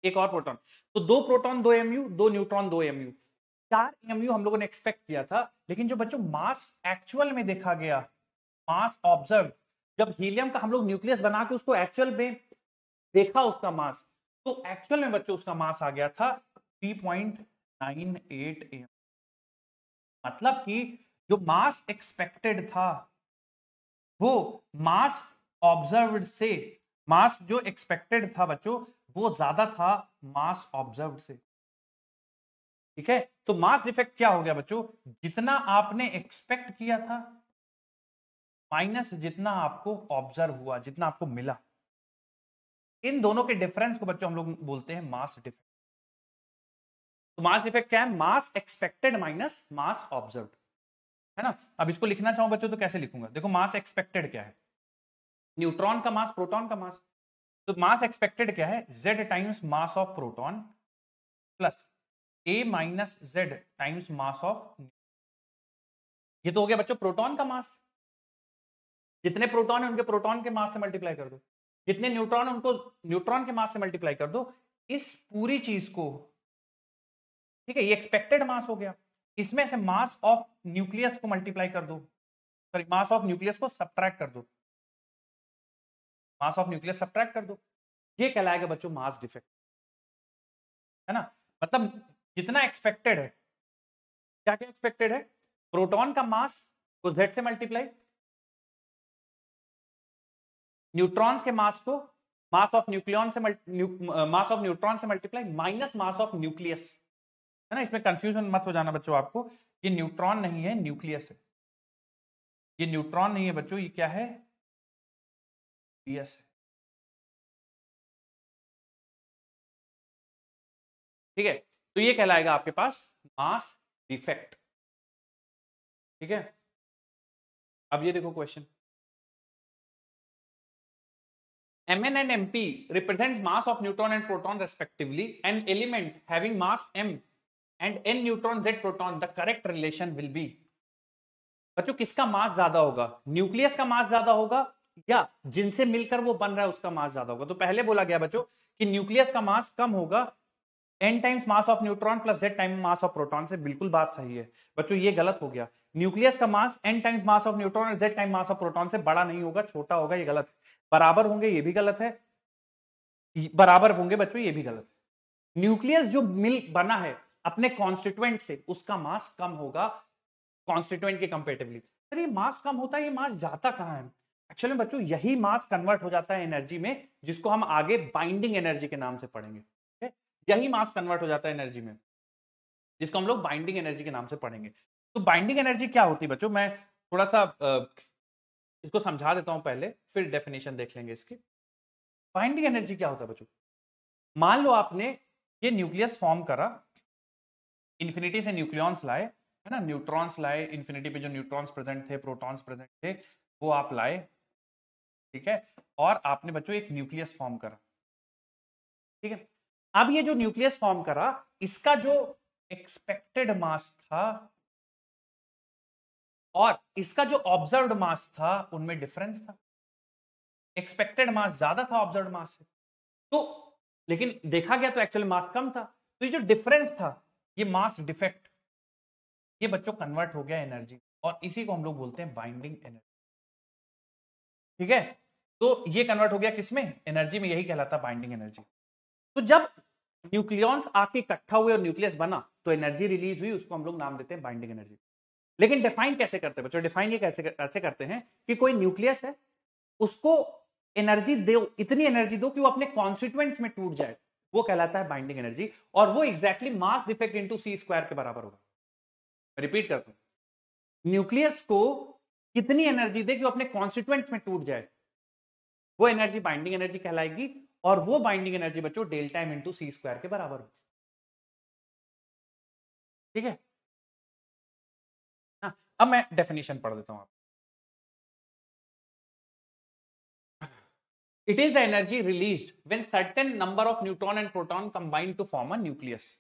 एक और प्रोटॉन तो दो प्रोटॉन दो एम दो न्यूट्रॉन दो एम चार एम हम लोगों ने एक्सपेक्ट किया था लेकिन जो बच्चों मास एक्चुअल में देखा गया मास ऑब्जर्व जब हीलियम का हम लोग न्यूक्लियस बना के उसको एक्चुअल में देखा उसका मास तो एक्चुअल में बच्चों उसका मास आ गया था 3.98 एम मतलब कि जो मास एक्सपेक्टेड था वो मास ऑब्जर्व से मास जो एक्सपेक्टेड था बच्चों वो ज्यादा था मास ऑब्जर्व से ठीक है तो मास डिफेक्ट क्या हो गया बच्चों जितना आपने एक्सपेक्ट किया था माइनस जितना आपको ऑब्जर्व हुआ जितना आपको मिला इन दोनों के डिफरेंस को बच्चों हम लोग बोलते हैं मास डिफेक्ट तो मास डिफेक्ट क्या है mass expected minus mass observe है ना अब इसको लिखना चाहूं बच्चों तो कैसे लिखूंगा देखो मास एक्सपेक्टेड क्या है न्यूट्रॉन का मास प्रोटॉन का मास तो मास एक्सपेक्टेड क्या है Z times mass of proton plus A minus Z times mass of ये तो हो गया बच्चों प्रोटॉन का मास जितने प्रोटॉन है उनके प्रोटॉन के मास से मल्टीप्लाई कर दो जितने न्यूट्रॉन है उनको न्यूट्रॉन के मास से मल्टीप्लाई कर दो इस पूरी चीज को ठीक है ये एक्सपेक्टेड मास हो गया इसमें से मास ऑफ न्यूक्लियस को मल्टीप्लाई कर दो सॉरी मास ऑफ न्यूक्लियस को सब्ट्रैक्ट कर दो मास ऑफ न्यूक्लियस सब्ट्रैक्ट कर दो ये कहलाएगा बच्चों मास डिफेक्ट है ना मतलब जितना एक्सपेक्टेड है क्या क्या एक्सपेक्टेड है प्रोटॉन का मास को जेड से मल्टीप्लाई न्यूट्रॉन्स के मास को मास ऑफ न्यूक्लियन से मास ऑफ न्यूट्रॉन से multiply minus mass of nucleus है ना इसमें कंफ्यूजन मत हो जाना बच्चों आपको ये न्यूट्रॉन नहीं है न्यूक्लियस है ये न्यूट्रॉन नहीं है बच्चों ये क्या है है ठीक है तो ये कहलाएगा आपके पास मास डिफेक्ट ठीक है अब ये देखो question Mn and Mp represent mass of neutron and proton respectively. An element having mass m and n neutron z proton, the correct relation will be. बच्चों किसका मास ज्यादा होगा न्यूक्लियस का मास ज्यादा होगा या जिनसे मिलकर वो बन रहा है उसका मास ज्यादा होगा तो पहले बोला गया बच्चों कि न्यूक्लियस का मास कम होगा N times mass of neutron plus Z time mass of proton से बिल्कुल बात सही है बच्चों ये गलत हो गया न्यूक्लियस का mass N times mass of neutron और Z time mass of proton से बड़ा नहीं होगा छोटा होगा ये गलत है बराबर होंगे ये भी गलत है बराबर होंगे बच्चों ये भी गलत है न्यूक्लियस जो मिल बना है अपने कॉन्स्टिट्यूएंट से उसका मास कम होगा कॉन्स्टिट्यूएंट के कंपेटिवली सर ये मास कम होता है ये मास जाता कहाँ है एक्चुअली बच्चों यही मास कन्वर्ट हो जाता है एनर्जी में जिसको हम आगे बाइंडिंग एनर्जी के नाम से पढ़ेंगे यही मास कन्वर्ट हो जाता है एनर्जी में जिसको हम लोग बाइंडिंग एनर्जी के नाम से पढ़ेंगे तो बाइंडिंग एनर्जी क्या होती है बच्चों मैं थोड़ा सा इसको समझा देता हूं पहले फिर डेफिनेशन देख लेंगे इसकी बाइंडिंग एनर्जी क्या होता है बच्चों मान लो आपने ये न्यूक्लियस फॉर्म करा इन्फिनिटी से न्यूक्लियॉन्स लाए है ना न्यूट्रॉन्स लाए इन्फिनिटी पे जो न्यूट्रॉन्स प्रेजेंट थे प्रोटॉन्स प्रेजेंट थे वो आप लाए ठीक है और आपने बच्चों एक न्यूक्लियस फॉर्म करा ठीक है अब ये जो न्यूक्लियस फॉर्म करा इसका जो एक्सपेक्टेड मास था और इसका जो ऑब्जर्व मास था उनमें डिफरेंस था एक्सपेक्टेड मास ज्यादा था ऑब्जर्व मास से तो लेकिन देखा गया तो एक्चुअली मास कम था तो ये जो डिफरेंस था ये मास डिफेक्ट ये बच्चों कन्वर्ट हो गया एनर्जी और इसी को हम लोग बोलते हैं बाइंडिंग एनर्जी ठीक है तो ये कन्वर्ट हो गया किसमें एनर्जी में यही कहलाता बाइंडिंग एनर्जी तो जब न्यूक्लियॉन्स आके इकट्ठा हुए और न्यूक्लियस बना तो एनर्जी रिलीज हुई उसको हम लोग नाम देते हैं बाइंडिंग एनर्जी लेकिन डिफाइन कैसे करते हैं बच्चों डिफाइन ये कैसे कैसे करते हैं कि कोई न्यूक्लियस है उसको एनर्जी दो इतनी एनर्जी दो कि वो अपने कॉन्स्टिट्यूएंट्स में टूट जाए वो कहलाता है बाइंडिंग एनर्जी और वो exactly mass defect into c square के बराबर होगा रिपीट करता हूं न्यूक्लियस को कितनी एनर्जी दे कि वो अपने कॉन्स्टिट्यूएंट्स में टूट जाए वो एनर्जी बाइंडिंग एनर्जी कहलाएगी और वो बाइंडिंग एनर्जी बच्चों delta m into c square के बराबर होगी ठीक है अब मैं डेफिनेशन पढ़ देता हूं it is the energy release when certain number of neutron and proton combine to form a nucleus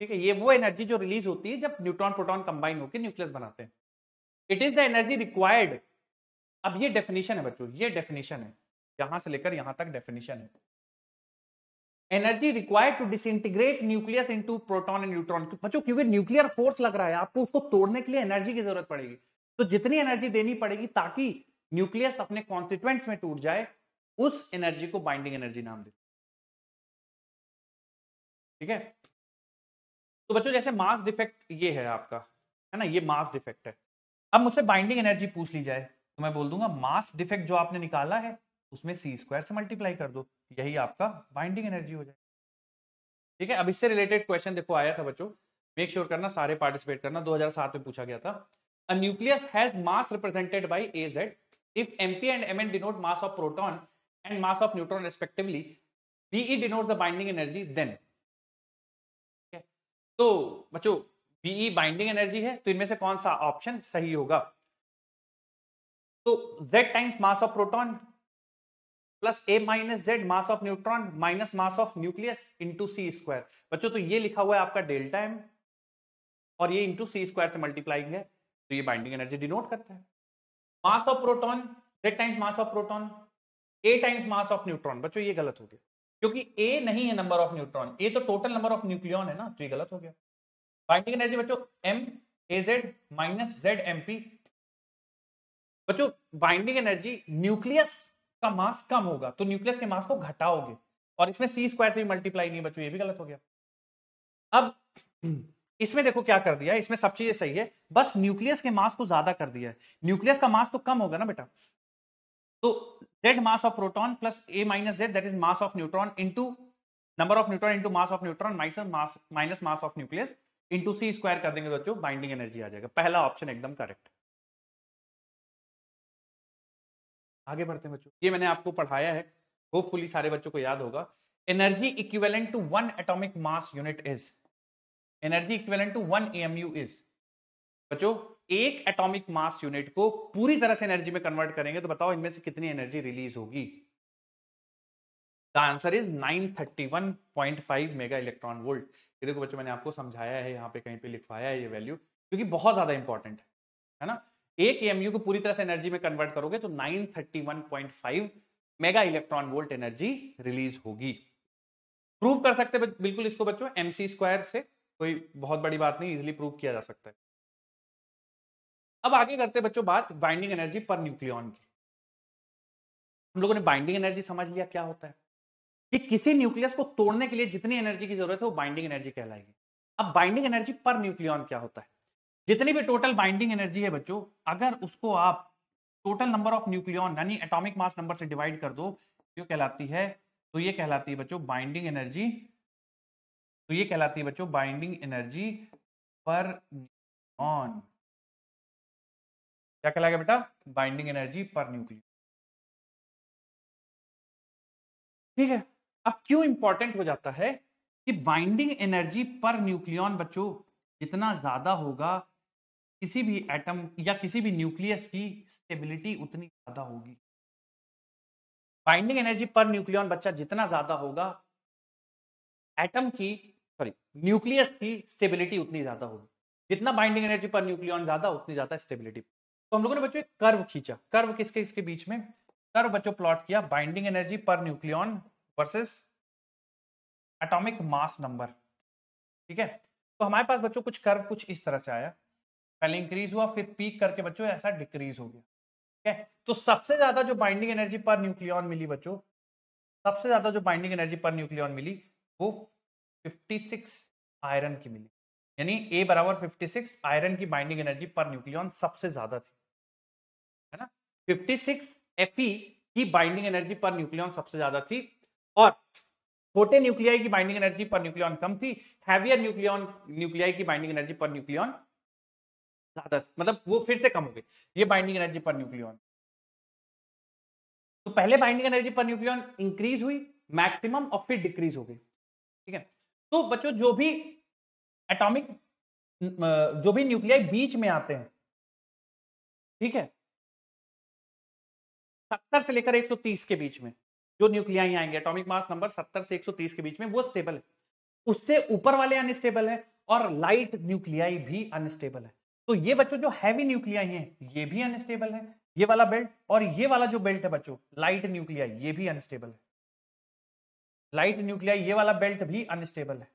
ठीक है ये वो एनर्जी जो रिलीज होती है जब न्यूट्रॉन प्रोटॉन कंबाइन होकर न्यूक्लियस बनाते हैं it is the energy required अब ये डेफिनेशन है बच्चों ये डेफिनेशन है यहां से लेकर यहां तक डेफिनेशन है energy required to disintegrate nucleus into proton and neutron बच्चों क्योंकि न्यूक्लियर फोर्स लग रहा है आपको उसको तोड़ने के लिए एनर्जी की जरूरत पड़ेगी तो जितनी एनर्जी देनी पड़ेगी ताकि न्यूक्लियस अपने कॉन्स्टिट्यूएंट्स में टूट जाए उस एनर्जी को बाइंडिंग एनर्जी नाम दे ठीक है तो बच्चों जैसे मास डिफेक्ट ये है आपका है ना ये मास डिफेक्ट है अब मुझसे बाइंडिंग एनर्जी पूछ ली जाए तो मैं बोल दूंगा मास डिफेक्ट जो आपने निकाला है उसमें सी स्क्वायर से मल्टीप्लाई कर दो यही आपका बाइंडिंग एनर्जी हो जाए ठीक है अब इससे रिलेटेड क्वेश्चन देखो आया था बच्चों मेक श्योर करना सारे पार्टिसिपेट करना 2007 में पूछा गया था a nucleus has mass represented by A Z if M P and M N denote mass of proton and mass of neutron respectively B E denote the binding energy then तो बच्चों be binding energy है तो इनमें से कौन सा option सही होगा तो z times mass of proton plus A minus Z mass of neutron minus mass of nucleus into c square बच्चों तो ये लिखा हुआ है आपका डेल्टा एम और ये इंटू सी स्क्वायर से मल्टीप्लाइंग है तो ये बाइंडिंग एनर्जी डिनोट करता है mass of proton Z times mass of proton A times mass of neutron बच्चों ये गलत हो गया क्योंकि ए नहीं है नंबर ऑफ न्यूट्रॉन ए तो टोटल नंबर ऑफ न्यूक्लियन है ना तो ये गलत हो गया बाइंडिंग एनर्जी बच्चों M A Z minus Z M P बच्चों बाइंडिंग एनर्जी न्यूक्लियस का मास कम होगा तो न्यूक्लियस के मास को घटाओगे और इसमें सी स्क्वायर से भी मल्टीप्लाई नहीं बचू ये भी गलत हो गया अब इसमें देखो क्या कर दिया इसमें सब चीजें सही है बस न्यूक्लियस के मास को ज्यादा कर दिया है न्यूक्लियस का मास तो कम होगा ना बेटा तो Z mass of proton plus A minus Z that is mass of neutron into number of neutron into mass of neutron minus mass of nucleus into c square कर देंगे बच्चों बाइंडिंग एनर्जी आ जाएगा पहला ऑप्शन एकदम correct आगे बढ़ते हैं बच्चों ये मैंने आपको पढ़ाया है होपफुली सारे बच्चों को याद होगा energy equivalent to one atomic mass unit is energy equivalent to one AMU is बच्चों एक एटॉमिक मास यूनिट को पूरी तरह से एनर्जी में कन्वर्ट करेंगे तो बताओ इनमें से कितनी एनर्जी रिलीज होगी the answer is 931.5 mega electron volt ये देखो बच्चों मैंने आपको समझाया है यहाँ पे कहीं पे लिखवाया है ये वैल्यू क्योंकि बहुत ज्यादा इंपॉर्टेंट है ना एक एमयू को पूरी तरह से एनर्जी में कन्वर्ट करोगे तो 931.5 mega electron volt energy release होगी प्रूव कर सकते हैं बिल्कुल इसको बच्चों एमसी स्क्वायर से कोई बहुत बड़ी बात नहीं इजिली प्रूव किया जा सकता है अब आगे करते बच्चों बात बाइंडिंग एनर्जी पर न्यूक्लियॉन की हम लोगों ने बाइंडिंग एनर्जी समझ लिया क्या होता है कि किसी न्यूक्लियस को तोड़ने के लिए जितनी एनर्जी की जरूरत है वो बाइंडिंग एनर्जी कहलाएगी अब बाइंडिंग एनर्जी पर न्यूक्लियॉन क्या होता है जितनी भी टोटल बाइंडिंग एनर्जी है बच्चों अगर उसको आप टोटल नंबर ऑफ न्यूक्लियन यानी एटॉमिक मास नंबर से डिवाइड कर दो तो कहलाती है तो ये कहलाती है बच्चों बाइंडिंग एनर्जी तो ये कहलाती है बच्चों बाइंडिंग एनर्जी पर न्यूक्लियन क्या कहलाएगा बेटा बाइंडिंग एनर्जी पर न्यूक्लियन ठीक है अब क्यों इंपॉर्टेंट हो जाता है कि बाइंडिंग एनर्जी पर न्यूक्लियन बच्चों जितना ज्यादा होगा किसी भी एटम या किसी भी न्यूक्लियस की स्टेबिलिटी उतनी ज्यादा होगी बाइंडिंग एनर्जी पर न्यूक्लियन बच्चा जितना ज्यादा होगा एटम की सॉरी न्यूक्लियस की स्टेबिलिटी उतनी ज्यादा होगी जितना बाइंडिंग एनर्जी पर न्यूक्लियन ज्यादा उतनी ज्यादा स्टेबिलिटी तो हम लोगों ने बच्चों एक कर्व खींचा कर्व किसके इसके बीच में कर्व बच्चों प्लॉट किया binding energy per nucleon versus atomic mass number ठीक है तो हमारे पास बच्चों कुछ कर्व कुछ इस तरह से आया पहले इंक्रीज हुआ फिर पीक करके बच्चों ऐसा डिक्रीज हो गया ठीक है तो सबसे ज्यादा जो बाइंडिंग एनर्जी पर न्यूक्लियन मिली बच्चों सबसे ज्यादा जो बाइंडिंग एनर्जी पर न्यूक्लियन मिली वो 56 आयरन की मिली यानी ए बराबर 56 आयरन की बाइंडिंग एनर्जी पर न्यूक्लियन सबसे ज्यादा थी है ना 56 ई की बाइंडिंग एनर्जी पर न्यूक्लियन सबसे ज्यादा थी और छोटे न्यूक्लियाई की बाइंडिंग एनर्जी पर न्यूक्लियन कम थी हैवियर न्यूक्लियन न्यूक्लियाई की बाइंडिंग एनर्जी पर न्यूक्लियन ज्यादा मतलब वो फिर से कम हो गई ये बाइंडिंग एनर्जी पर न्यूक्लियन तो पहले binding energy per nucleon increase हुई मैक्सिमम और फिर डिक्रीज हो गई ठीक है तो बच्चों जो भी एटॉमिक जो भी न्यूक्लियर बीच में आते हैं ठीक है सत्तर से लेकर 130 के बीच में जो न्यूक्लिया आएंगे एटॉमिक मास नंबर 70 से 130 के बीच में वो स्टेबल है उससे ऊपर वाले अनस्टेबल है और लाइट न्यूक्लियाई भी अनस्टेबल है तो ये बच्चों जो हैवी न्यूक्लियाई हैं ये भी अनस्टेबल है ये वाला बेल्ट और ये वाला जो बेल्ट है बच्चों लाइट न्यूक्लियाई ये भी अनस्टेबल है लाइट न्यूक्लिया ये वाला बेल्ट भी अनस्टेबल है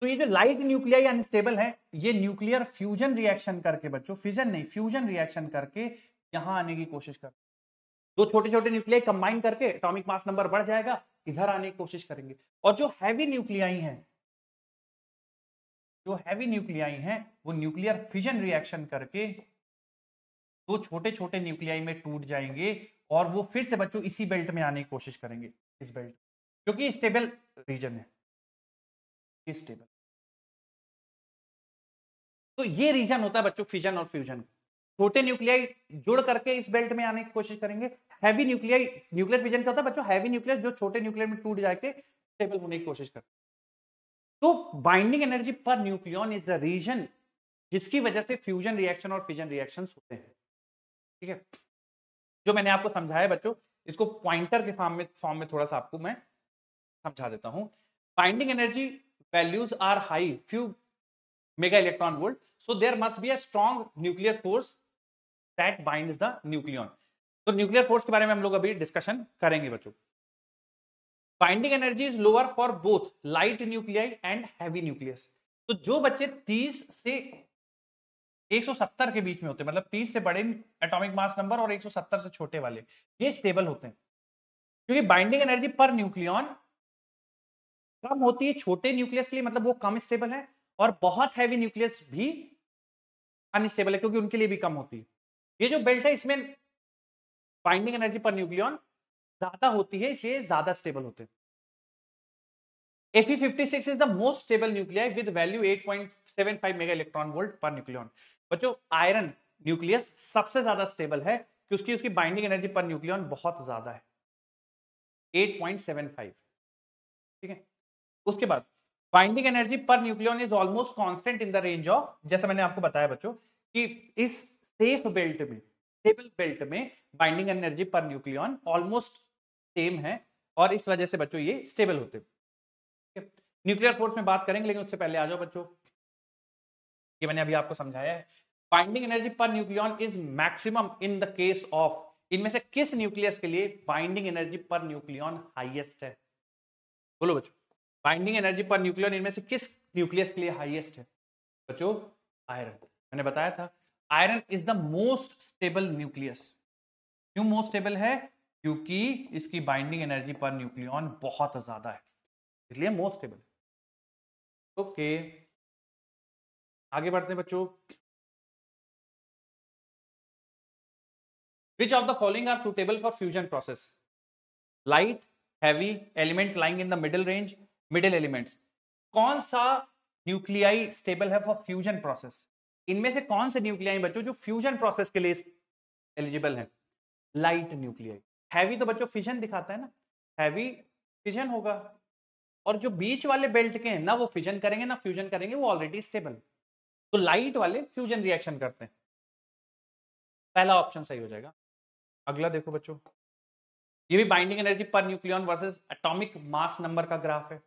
तो ये जो लाइट न्यूक्लियाई अनस्टेबल है ये न्यूक्लियर फ्यूजन रिएक्शन करके बच्चों फ्यूजन नहीं फ्यूजन रिएक्शन करके यहां आने की कोशिश कर दो छोटे छोटे न्यूक्लियाई कंबाइन करके एटॉमिक मास नंबर बढ़ जाएगा इधर आने की कोशिश करेंगे और जो हैवी न्यूक्लियाई हैं जो हैवी न्यूक्लियाई हैं वो न्यूक्लियर फिजन रिएक्शन करके दो छोटे छोटे न्यूक्लियाई में टूट जाएंगे और वो फिर से बच्चों इसी बेल्ट में आने की कोशिश करेंगे इस बेल्ट क्योंकि स्टेबल रीजन है स्टेबल तो ये रीजन होता है बच्चों फिजन और फ्यूजन छोटे न्यूक्लियाई जुड़ करके इस बेल्ट में आने की कोशिश करेंगे हैवी न्यूक्लियाई न्यूक्लियर फिजन क्या होता है बच्चों हैवी न्यूक्लियर जो छोटे न्यूक्लियर में टूट जाके स्टेबल होने की कोशिश करते हैं तो binding energy per nucleon is the reason जिसकी वजह से फ्यूजन रिएक्शन और फिजन रिएक्शन होते हैं ठीक है जो मैंने आपको समझाया बच्चों इसको पॉइंटर के फॉर्म में फॉर्म में थोड़ा सा आपको मैं समझा देता हूं binding energy values are high few mega electron volt so there must be a strong nuclear force that bind the nucleon तो न्यूक्लियर फोर्स के बारे में हम लोग अभी डिस्कशन करेंगे बच्चों binding energy is lower for both light nuclei and heavy nucleus तो जो बच्चे 30 से 170 के बीच में होते हैं मतलब 30 से बड़े एटॉमिक मास नंबर और 170 से छोटे वाले ये स्टेबल होते हैं क्योंकि बाइंडिंग एनर्जी पर न्यूक्लियन कम होती है छोटे न्यूक्लियस के लिए मतलब वो कम स्टेबल है और बहुत हैवी न्यूक्लियस भी अनस्टेबल है क्योंकि उनके लिए भी कम होती है ये जो बेल्ट है इसमें बाइंडिंग एनर्जी पर न्यूक्लियन ज्यादा होती है इसलिए ज्यादा स्टेबल होते हैं Fe56 is the most stable nuclei with value 8.75 mega electron volt per nucleon बच्चों आयरन न्यूक्लियस सबसे ज्यादा स्टेबल है क्योंकि उसकी बाइंडिंग एनर्जी पर न्यूक्लियन बहुत ज्यादा है 8.75 ठीक है उसके बाद binding energy per nucleon is almost constant in the range of जैसा मैंने आपको बताया बच्चों कि इस सेफ बेल्ट में स्टेबल बेल्ट में binding energy per nucleon almost same है और इस वजह से बच्चों ये स्टेबल होते हैं न्यूक्लियर फोर्स में बात करेंगे लेकिन उससे पहले आ जाओ बच्चों ये मैंने अभी आपको समझाया है binding energy per nucleon is maximum in the case of इनमें से किस न्यूक्लियस के लिए binding energy per nucleon highest है बोलो बच्चों बाइंडिंग एनर्जी पर न्यूक्लियन इनमें से किस न्यूक्लियस के लिए हाइएस्ट है बच्चों आयरन मैंने बताया था iron is the most stable nucleus क्यों मोस्ट स्टेबल है क्योंकि इसकी बाइंडिंग एनर्जी पर न्यूक्लियन बहुत ज्यादा है इसलिए मोस्ट स्टेबल ओके आगे बढ़ते हैं बच्चों which of the following are suitable for fusion process light heavy element lying in the middle range middle elements कौन सा न्यूक्लियाई स्टेबल है फॉर फ्यूजन प्रोसेस इनमें से कौन से न्यूक्लियाई बच्चों जो फ्यूजन प्रोसेस के लिए एलिजिबल है लाइट न्यूक्लियाई हैवी तो बच्चों फिजन दिखाता है ना हैवी फिजन होगा और जो बीच वाले बेल्ट के हैं ना वो फिजन करेंगे ना फ्यूजन करेंगे वो ऑलरेडी स्टेबल तो लाइट वाले फ्यूजन रिएक्शन करते हैं पहला ऑप्शन सही हो जाएगा अगला देखो बच्चों ये भी binding energy per nucleon versus atomic mass number का ग्राफ है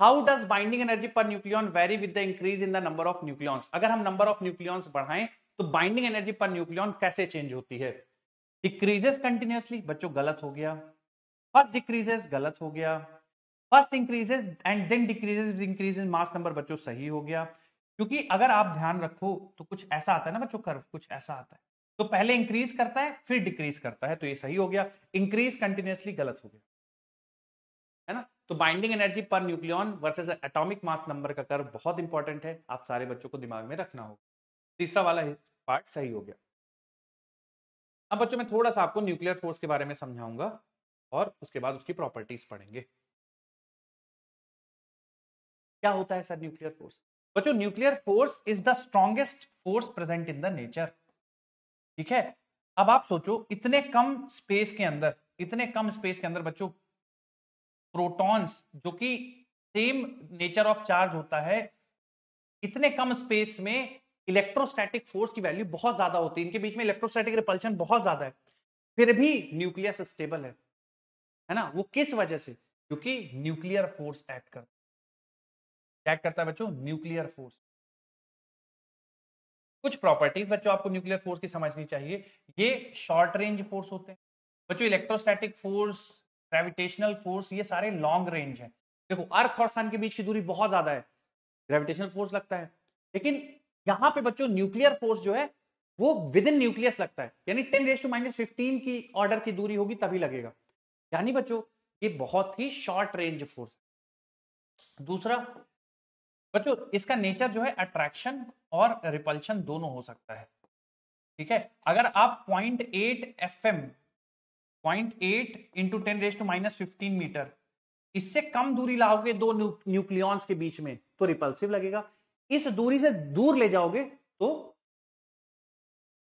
how does binding energy per nucleon vary with the increase in the number of nucleons अगर हम नंबर ऑफ न्यूक्लियॉन्स बढ़ाएं तो बाइंडिंग एनर्जी पर न्यूक्लियॉन कैसे चेंज होती है डिक्रीजेस कंटिन्यूसली बच्चों गलत हो गया फर्स्ट डिक्रीजेस गलत हो गया first increases and then decreases in mass number बच्चों सही हो गया क्योंकि अगर आप ध्यान रखो तो कुछ ऐसा आता है ना बच्चों कर्व कुछ ऐसा आता है तो पहले इंक्रीज करता है फिर डिक्रीज करता है तो ये सही हो गया इंक्रीज कंटिन्यूसली गलत हो गया है ना तो binding energy per nucleon versus atomic mass number का कर्व बहुत इंपॉर्टेंट है आप सारे बच्चों को दिमाग में रखना होगा तीसरा वाला पार्ट सही हो गया अब बच्चों मैं थोड़ा सा आपको न्यूक्लियर फोर्स के बारे में समझाऊंगा और उसके बाद उसकी प्रॉपर्टीज पढ़ेंगे क्या होता है सर न्यूक्लियर फोर्स बच्चों nuclear force is the strongest force present in the nature ठीक है अब आप सोचो इतने कम स्पेस के अंदर इतने कम स्पेस के अंदर बच्चों प्रोटॉन्स जो कि सेम नेचर ऑफ चार्ज होता है इतने कम स्पेस में इलेक्ट्रोस्टैटिक फोर्स की वैल्यू बहुत ज्यादा होती है इनके बीच में इलेक्ट्रोस्टैटिक रिपल्शन बहुत ज्यादा है फिर भी न्यूक्लियस स्टेबल है है ना वो किस वजह से क्योंकि न्यूक्लियर फोर्स एक्ट करता है क्या करता है बच्चों न्यूक्लियर फोर्स कुछ प्रॉपर्टीज बच्चों आपको न्यूक्लियर फोर्स की समझनी चाहिए ये शॉर्ट रेंज फोर्स होते हैं बच्चों इलेक्ट्रोस्टैटिक फोर्स ग्रेविटेशनल फोर्स ये सारे लॉन्ग रेंज है देखो अर्थ और सन के बीच की दूरी बहुत ज्यादा है ग्रेविटेशनल फोर्स लगता है लेकिन यहां पे बच्चों न्यूक्लियर फोर्स जो है वो विद इन न्यूक्लियस लगता है यानी ten raise to minus fifteen की ऑर्डर की दूरी होगी तभी लगेगा यानी बच्चों ये बहुत ही शॉर्ट रेंज फोर्स दूसरा बच्चों इसका नेचर जो है अट्रैक्शन और रिपल्शन दोनों हो सकता है ठीक है अगर आप point eight F M point eight into ten raise to minus fifteen metre इससे कम दूरी लाओगे दो न्यूक्लियॉन्स के बीच में तो रिपल्सिव लगेगा इस दूरी से दूर ले जाओगे तो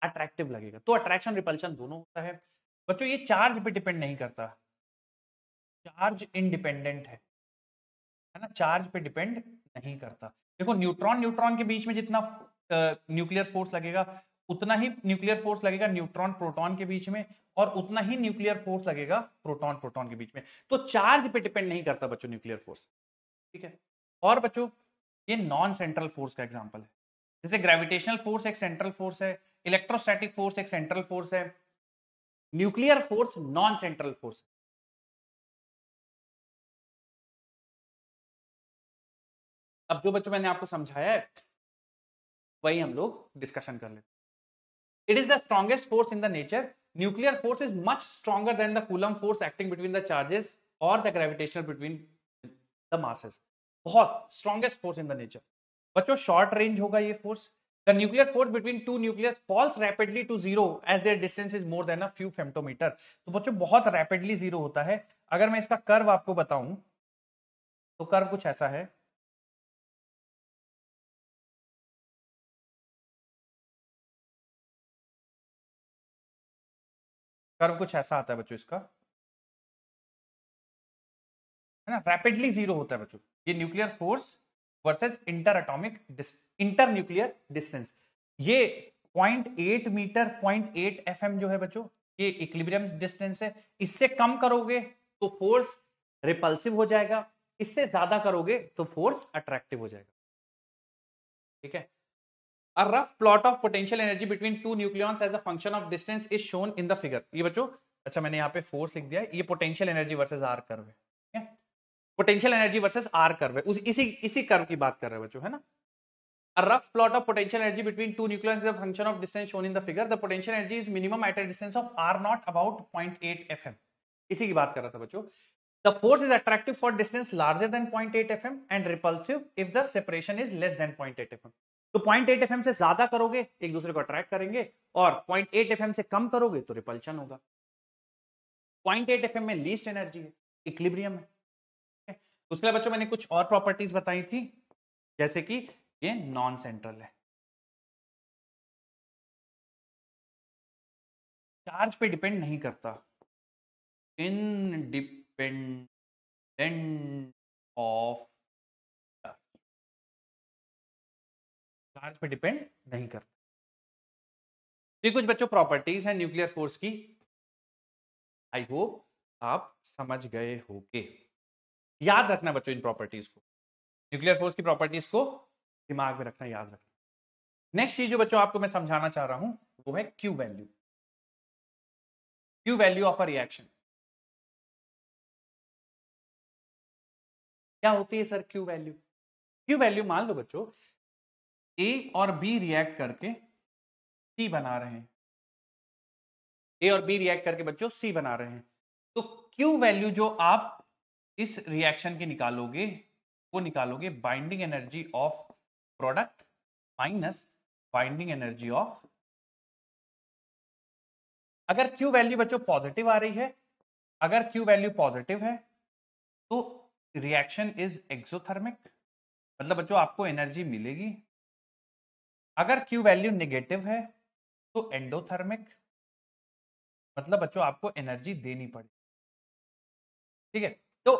अट्रैक्टिव लगेगा तो अट्रैक्शन रिपल्शन दोनों होता है बच्चों ये चार्ज पे डिपेंड नहीं करता चार्ज इनडिपेंडेंट है है ना चार्ज पे डिपेंड नहीं करता देखो न्यूट्रॉन न्यूट्रॉन के बीच में जितना न्यूक्लियर फोर्स लगेगा उतना ही न्यूक्लियर फोर्स लगेगा न्यूट्रॉन प्रोटॉन के बीच में और उतना ही न्यूक्लियर फोर्स लगेगा प्रोटॉन प्रोटॉन के बीच में तो चार्ज पे डिपेंड नहीं करता बच्चों न्यूक्लियर फोर्स ठीक है और बच्चों ये नॉन सेंट्रल फोर्स का एग्जाम्पल है जैसे ग्रेविटेशनल फोर्स एक सेंट्रल फोर्स है इलेक्ट्रोस्टैटिक फोर्स एक सेंट्रल फोर्स है nuclear force non central force अब जो बच्चों मैंने आपको समझाया है वही हम लोग डिस्कशन कर लेते it is the strongest force in the nature nuclear force is much stronger than the Coulomb force acting between the charges और the gravitation between the masses बहुत strongest force in the nature बच्चों short range होगा ये force the nuclear force between two nucleus falls rapidly to zero as their distance is more than a few femtometre तो बच्चों बहुत rapidly zero होता है अगर मैं इसका कर्व आपको बताऊं तो कर्व कुछ ऐसा है कर्व कुछ ऐसा आता है बच्चों इसका है ना रैपिडली जीरो होता है बच्चों ये nuclear force versus inter atomic inter nuclear distance ये 0.8 मीटर 0.8 एफएम जो है बच्चों ये इक्लिब्रियम डिस्टेंस है इससे कम करोगे तो फोर्स रिपल्सिव हो जाएगा इससे ज्यादा करोगे तो फोर्स अट्रैक्टिव हो जाएगा ठीक है a rough plot of potential energy between two nucleons as a function of distance is shown in the figure ये बच्चों अच्छा मैंने यहाँ पे फोर्स लिख दिया ये potential energy versus R curve है ठीक है potential energy versus R curve है उस इसी इसी कर्व की बात कर रहे बच्चों है ना rough plot of potential energy between two nuclear is function of distance shown in the figure the potential energy is minimum at a distance of R naught about 0.8 F M इसी की बात कर रहा था बच्चों the force is attractive for distance larger than 0.8 F M and repulsive if the separation is less than 0.8 F M तो 0.8 FM से ज्यादा करोगे एक दूसरे को अट्रैक्ट करेंगे और 0.8 एफएम से कम करोगे तो रिपल्शन होगा 0.8 एफएम में लीस्ट एनर्जी है इक्विलिब्रियम है उसके बच्चों मैंने कुछ और प्रॉपर्टीज बताई थी जैसे कि ये नॉन सेंट्रल है चार्ज पे डिपेंड नहीं करता इनडिपेंडेंट ऑफ चार्ज पे डिपेंड नहीं करता ये कुछ बच्चों प्रॉपर्टीज हैं न्यूक्लियर फोर्स की आई होप आप समझ गए okay. याद रखना बच्चों इन प्रॉपर्टीज को न्यूक्लियर फोर्स की प्रॉपर्टीज को दिमाग में रखना याद रखना नेक्स्ट चीज जो बच्चों आपको मैं समझाना चाह रहा हूं वो है Q value Q value of a reaction क्या होती है sir Q value Q value मान लो बच्चों ए और बी रिएक्ट करके सी बना रहे हैं ए और बी रिएक्ट करके बच्चों सी बना रहे हैं तो क्यू वैल्यू जो आप इस रिएक्शन के निकालोगे वो निकालोगे binding energy of product minus binding energy of अगर क्यू वैल्यू बच्चों पॉजिटिव आ रही है अगर क्यू वैल्यू पॉजिटिव है तो रिएक्शन इज एक्सोथर्मिक मतलब बच्चों आपको एनर्जी मिलेगी अगर क्यू वैल्यू नेगेटिव है तो एंडोथर्मिक मतलब बच्चों आपको एनर्जी देनी पड़ेगी ठीक है तो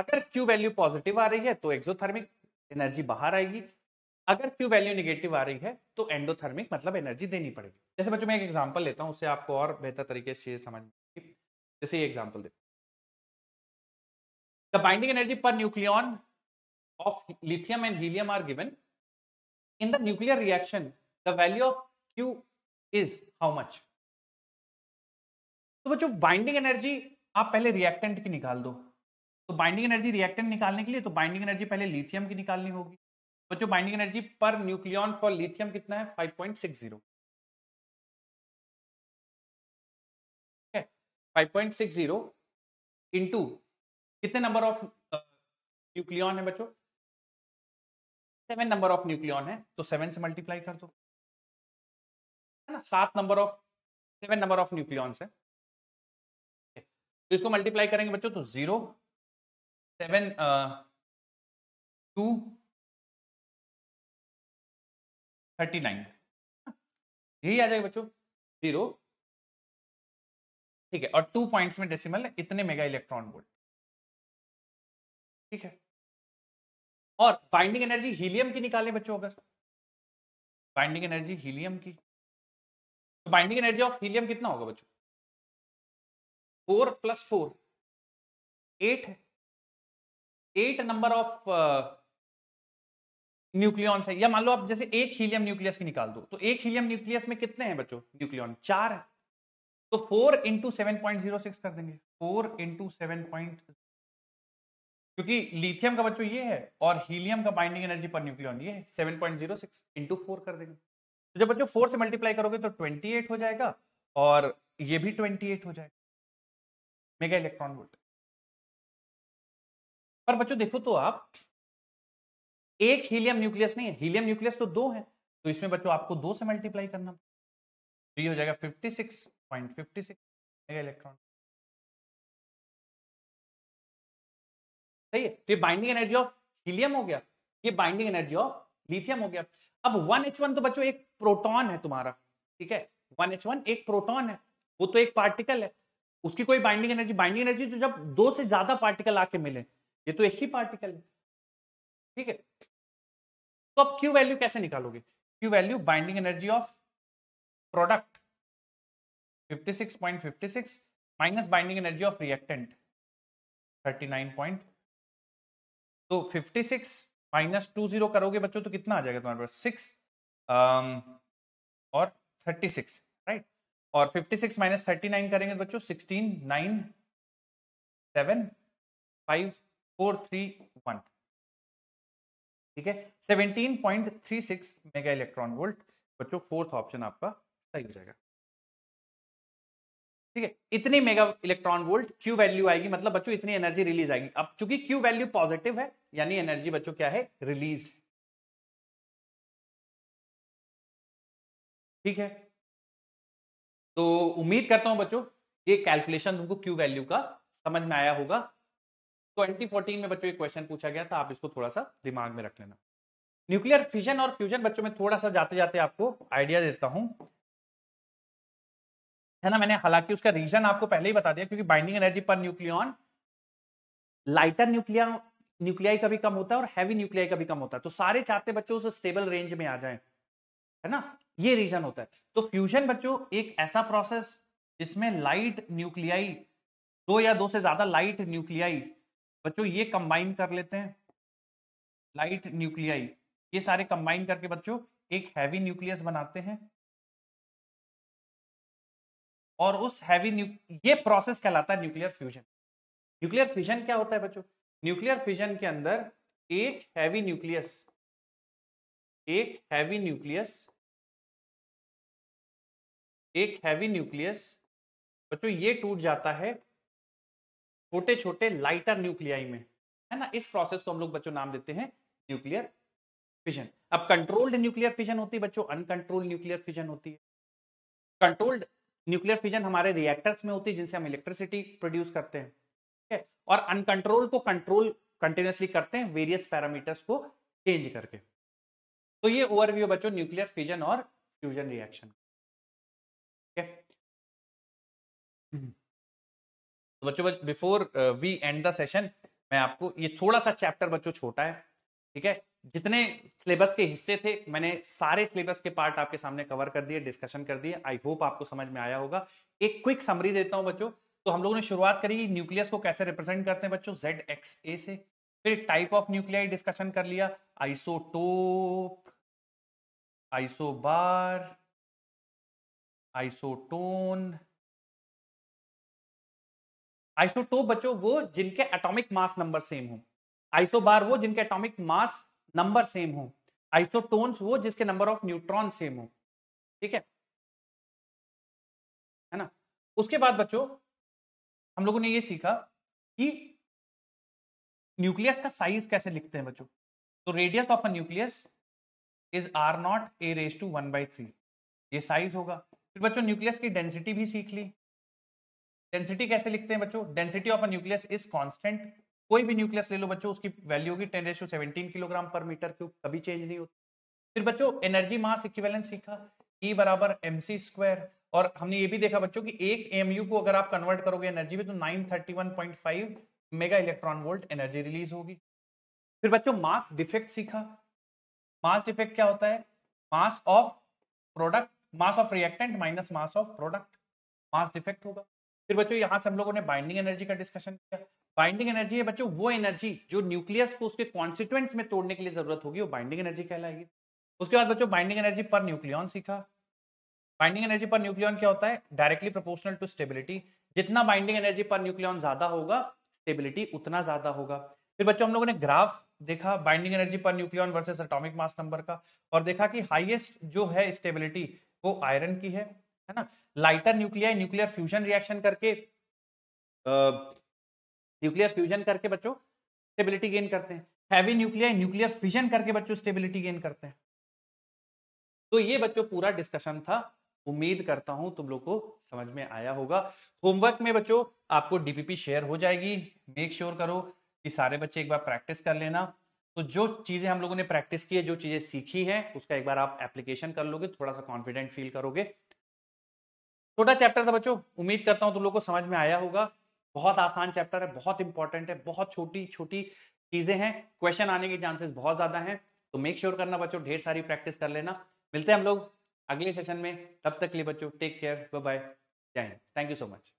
अगर क्यू वैल्यू पॉजिटिव आ रही है तो एक्सोथर्मिक एनर्जी बाहर आएगी अगर क्यू वैल्यू निगेटिव आ रही है तो एंडोथर्मिक मतलब एनर्जी देनी पड़ेगी जैसे बच्चों मैं एक एग्जांपल लेता हूं उससे आपको और बेहतर तरीके से समझ जैसे ये एग्जांपल देता the binding energy per nucleon of lithium and helium are given in the nuclear reaction the value of Q is how much तो बच्चों बाइंडिंग एनर्जी आप पहले रिएक्टेंट की निकाल दो तो बाइंडिंग एनर्जी रिएक्टेंट निकालने के लिए तो बाइंडिंग एनर्जी पहले लिथियम की निकालनी होगी बच्चों binding energy per nucleon for lithium कितना है 5.60 ठीक है 5.60 इनटू कितने नंबर ऑफ न्यूक्लियन है बच्चों सेवन नंबर ऑफ न्यूक्लियन है तो सेवन से मल्टीप्लाई कर दो है ना सात number of seven number of nucleons है तो इसको मल्टीप्लाई करेंगे बच्चों तो zero seven two thirty nine यही आ जाएगा बच्चों जीरो ठीक है और टू पॉइंट्स में डेसिमल है इतने मेगा इलेक्ट्रॉन वोल्ट ठीक है और बाइंडिंग एनर्जी हीलियम की निकालें बच्चों अगर बाइंडिंग एनर्जी हीलियम की तो बाइंडिंग एनर्जी ऑफ हीलियम कितना होगा बच्चों फोर प्लस फोर एट है एट नंबर ऑफ न्यूक्लियॉन्स है या मान लो आप जैसे एक हीलियम न्यूक्लियस की निकाल दो तो एक हीलियम न्यूक्लियस में कितने हैं बच्चों न्यूक्लियॉन चार है तो four into seven point zero six कर देंगे फोर इंटू सेवन पॉइंट क्योंकि लिथियम का बच्चों ये है और हीलियम का बाइंडिंग एनर्जी पर न्यूक्लियॉन ये है seven point zero six into four कर देंगे तो जब बच्चों फोर से मल्टीप्लाई करोगे तो ट्वेंटी एट हो जाएगा और ये भी ट्वेंटी एट हो जाएगा मेगा इलेक्ट्रॉन वोल्ट पर बच्चों देखो तो आप एक हीलियम न्यूक्लियस नहीं है हीलियम न्यूक्लियस तो दो है तो इसमें बच्चों आपको दो से मल्टीप्लाई करना तो ये हो जाएगा fifty six point fifty six electron सही है तो ये बाइंडिंग एनर्जी ऑफ हीलियम हो गया ये बाइंडिंग एनर्जी ऑफ लिथियम हो गया अब 1H1 तो बच्चों एक प्रोटॉन है तुम्हारा ठीक है 1H1 एक प्रोटॉन है वो तो एक पार्टिकल है उसकी कोई बाइंडिंग एनर्जी बाइंडिंग एनर्जी जो जब दो से ज्यादा पार्टिकल आके मिले ये तो एक ही पार्टिकल है ठीक है तो अब क्यू वैल्यू कैसे निकालोगे Q value binding energy of product 56.56 minus binding energy of reactant 39 तो 56 माइनस टू जीरो करोगे बच्चों तो कितना आ जाएगा तुम्हारे पास सिक्स um, और 36 राइट और 56 माइनस थर्टी करेंगे तो बच्चों 16 9 7 5 फोर थ्री वन ठीक है seventeen point three six mega electron volt बच्चों फोर्थ ऑप्शन आपका सही हो जाएगा ठीक है इतनी mega electron volt Q value आएगी मतलब बच्चों इतनी एनर्जी रिलीज आएगी अब चूंकि क्यू वैल्यू पॉजिटिव है यानी एनर्जी बच्चों क्या है रिलीज ठीक है तो उम्मीद करता हूं बच्चों ये कैलकुलेशन तुमको क्यू वैल्यू का समझ में आया होगा 2014 में बच्चों एक क्वेश्चन पूछा गया था आप इसको थोड़ा सा दिमाग में रख लेना न्यूक्लियर फिजन और फ्यूजन बच्चों में थोड़ा सा जाते जाते आपको आइडिया देता हूं है ना मैंने हालांकि उसका रीजन आपको पहले ही बता दिया क्योंकि binding energy per nucleon lighter nuclei nuclei का भी कम होता है और हैवी न्यूक्लियाई का भी कम होता है तो सारे चाहते बच्चों उस स्टेबल रेंज में आ जाए है ना ये रीजन होता है तो फ्यूजन बच्चों एक ऐसा प्रोसेस जिसमें लाइट न्यूक्लियाई दो या दो से ज्यादा लाइट न्यूक्लियाई बच्चों ये कंबाइन कर लेते हैं लाइट न्यूक्लियाई ये सारे कंबाइन करके बच्चों एक हैवी न्यूक्लियस बनाते हैं और उस हैवी ये प्रोसेस कहलाता है न्यूक्लियर फ्यूजन न्यूक्लियर फ्यूजन क्या होता है बच्चों न्यूक्लियर फ्यूजन के अंदर एक हैवी न्यूक्लियस एक हैवी न्यूक्लियस एक हैवी न्यूक्लियस बच्चों ये टूट जाता है छोटे छोटे लाइटर न्यूक्लियाई में है ना इस प्रोसेस को हम लोग बच्चों नाम देते हैं न्यूक्लियर फिजन अब कंट्रोल्ड न्यूक्लियर फिजन होती है बच्चों अनकंट्रोल्ड न्यूक्लियर फिजन होती है कंट्रोल्ड न्यूक्लियर फिजन हमारे रिएक्टर्स में होती है जिनसे हम इलेक्ट्रिसिटी प्रोड्यूस करते हैं ठीक है और अनकंट्रोल को कंट्रोल कंटिन्यूसली करते हैं वेरियस पैरामीटर्स को चेंज करके तो ये ओवरव्यू बच्चों न्यूक्लियर फिजन और फ्यूजन रिएक्शन ठीक है हम्म। तो बच्चों before we end the session मैं आपको ये थोड़ा सा चैप्टर बच्चों छोटा है ठीक है जितने सिलेबस के हिस्से थे मैंने सारे सिलेबस के पार्ट आपके सामने कवर कर दिए डिस्कशन कर दिए आई होप आपको समझ में आया होगा एक क्विक समरी देता हूं बच्चों तो हम लोगों ने शुरुआत करी न्यूक्लियस को कैसे रिप्रेजेंट करते हैं बच्चों जेड एक्स ए से फिर टाइप ऑफ न्यूक्लियाई डिस्कशन कर लिया आइसोटोप आइसोबार आइसोटोन आइसोटोप बच्चों वो जिनके एटॉमिक मास नंबर सेम हो आइसोबार वो जिनके एटॉमिक मास नंबर सेम हो आइसोटोन्स वो जिसके नंबर ऑफ न्यूट्रॉन सेम हो ठीक है है ना उसके बाद बच्चों हम लोगों ने ये सीखा कि न्यूक्लियस का साइज कैसे लिखते हैं बच्चों तो radius of a nucleus is R naught A raise to one by three ये साइज होगा फिर बच्चों न्यूक्लियस की डेंसिटी भी सीख ली डेंसिटी कैसे लिखते हैं बच्चों density of a nucleus is constant कोई भी न्यूक्लियस ले लो बच्चों उसकी वैल्यू होगी ten ratio seventeen kilogram per metre cube कभी चेंज नहीं होती फिर बच्चों एनर्जी मास इक्विवेलेंस सीखा ई e बराबर एम सी स्क्वायर और हमने ये भी देखा बच्चों कि एक एमयू को अगर आप कन्वर्ट करोगे एनर्जी में तो 931.5 mega electron volt energy release होगी फिर बच्चों मास डिफेक्ट सीखा मास डिफेक्ट क्या होता है mass of product mass of reactant minus mass of product mass defect होगा फिर बच्चों यहाँ से हम लोगों ने बाइंडिंग एनर्जी का डिस्कशन किया बाइंडिंग एनर्जी है बच्चों वो एनर्जी जो न्यूक्लियस को उसके कॉन्स्टिट्यूएंट्स में तोड़ने के लिए जरूरत होगी वो बाइंडिंग एनर्जी कहलाएगी उसके बाद बच्चों बाइंडिंग एनर्जी पर न्यूक्लियन सीखा बाइंडिंग एनर्जी पर न्यूक्लियन क्या होता है डायरेक्टली प्रोपोर्शनल टू स्टेबिलिटी जितना बाइंडिंग एनर्जी पर न्यूक्लियन ज्यादा होगा स्टेबिलिटी उतना ज्यादा होगा फिर बच्चों हम लोगों ने ग्राफ देखा binding energy per nucleon versus atomic mass number का और देखा कि हाईएस्ट जो है स्टेबिलिटी वो आयरन की है है ना lighter nuclear nuclear fusion reaction करके न्यूक्लियर फ्यूजन करके बच्चों स्टेबिलिटी गेन करते हैं हैवी न्यूक्लियर न्यूक्लियर फ्यूजन करके बच्चों स्टेबिलिटी गेन करते हैं तो ये बच्चों पूरा डिस्कशन था उम्मीद करता हूं तुम लोग को समझ में आया होगा होमवर्क में बच्चों आपको डीपीपी शेयर हो जाएगी मेक श्योर sure करो कि सारे बच्चे एक बार प्रैक्टिस कर लेना तो जो चीजें हम लोगों ने प्रैक्टिस की है जो चीजें सीखी हैं उसका एक बार आप एप्लीकेशन कर लोगे थोड़ा सा कॉन्फिडेंट फील करोगे छोटा चैप्टर था बच्चों उम्मीद करता हूं तुम लोग को समझ में आया होगा बहुत आसान चैप्टर है बहुत इंपॉर्टेंट है बहुत छोटी छोटी चीजें हैं क्वेश्चन आने के चांसेस बहुत ज्यादा हैं तो मेक श्योर sure करना बच्चों ढेर सारी प्रैक्टिस कर लेना मिलते हैं हम लोग अगले सेशन में तब तक के लिए बच्चों टेक केयर बाय बाय जय हिंद थैंक यू सो मच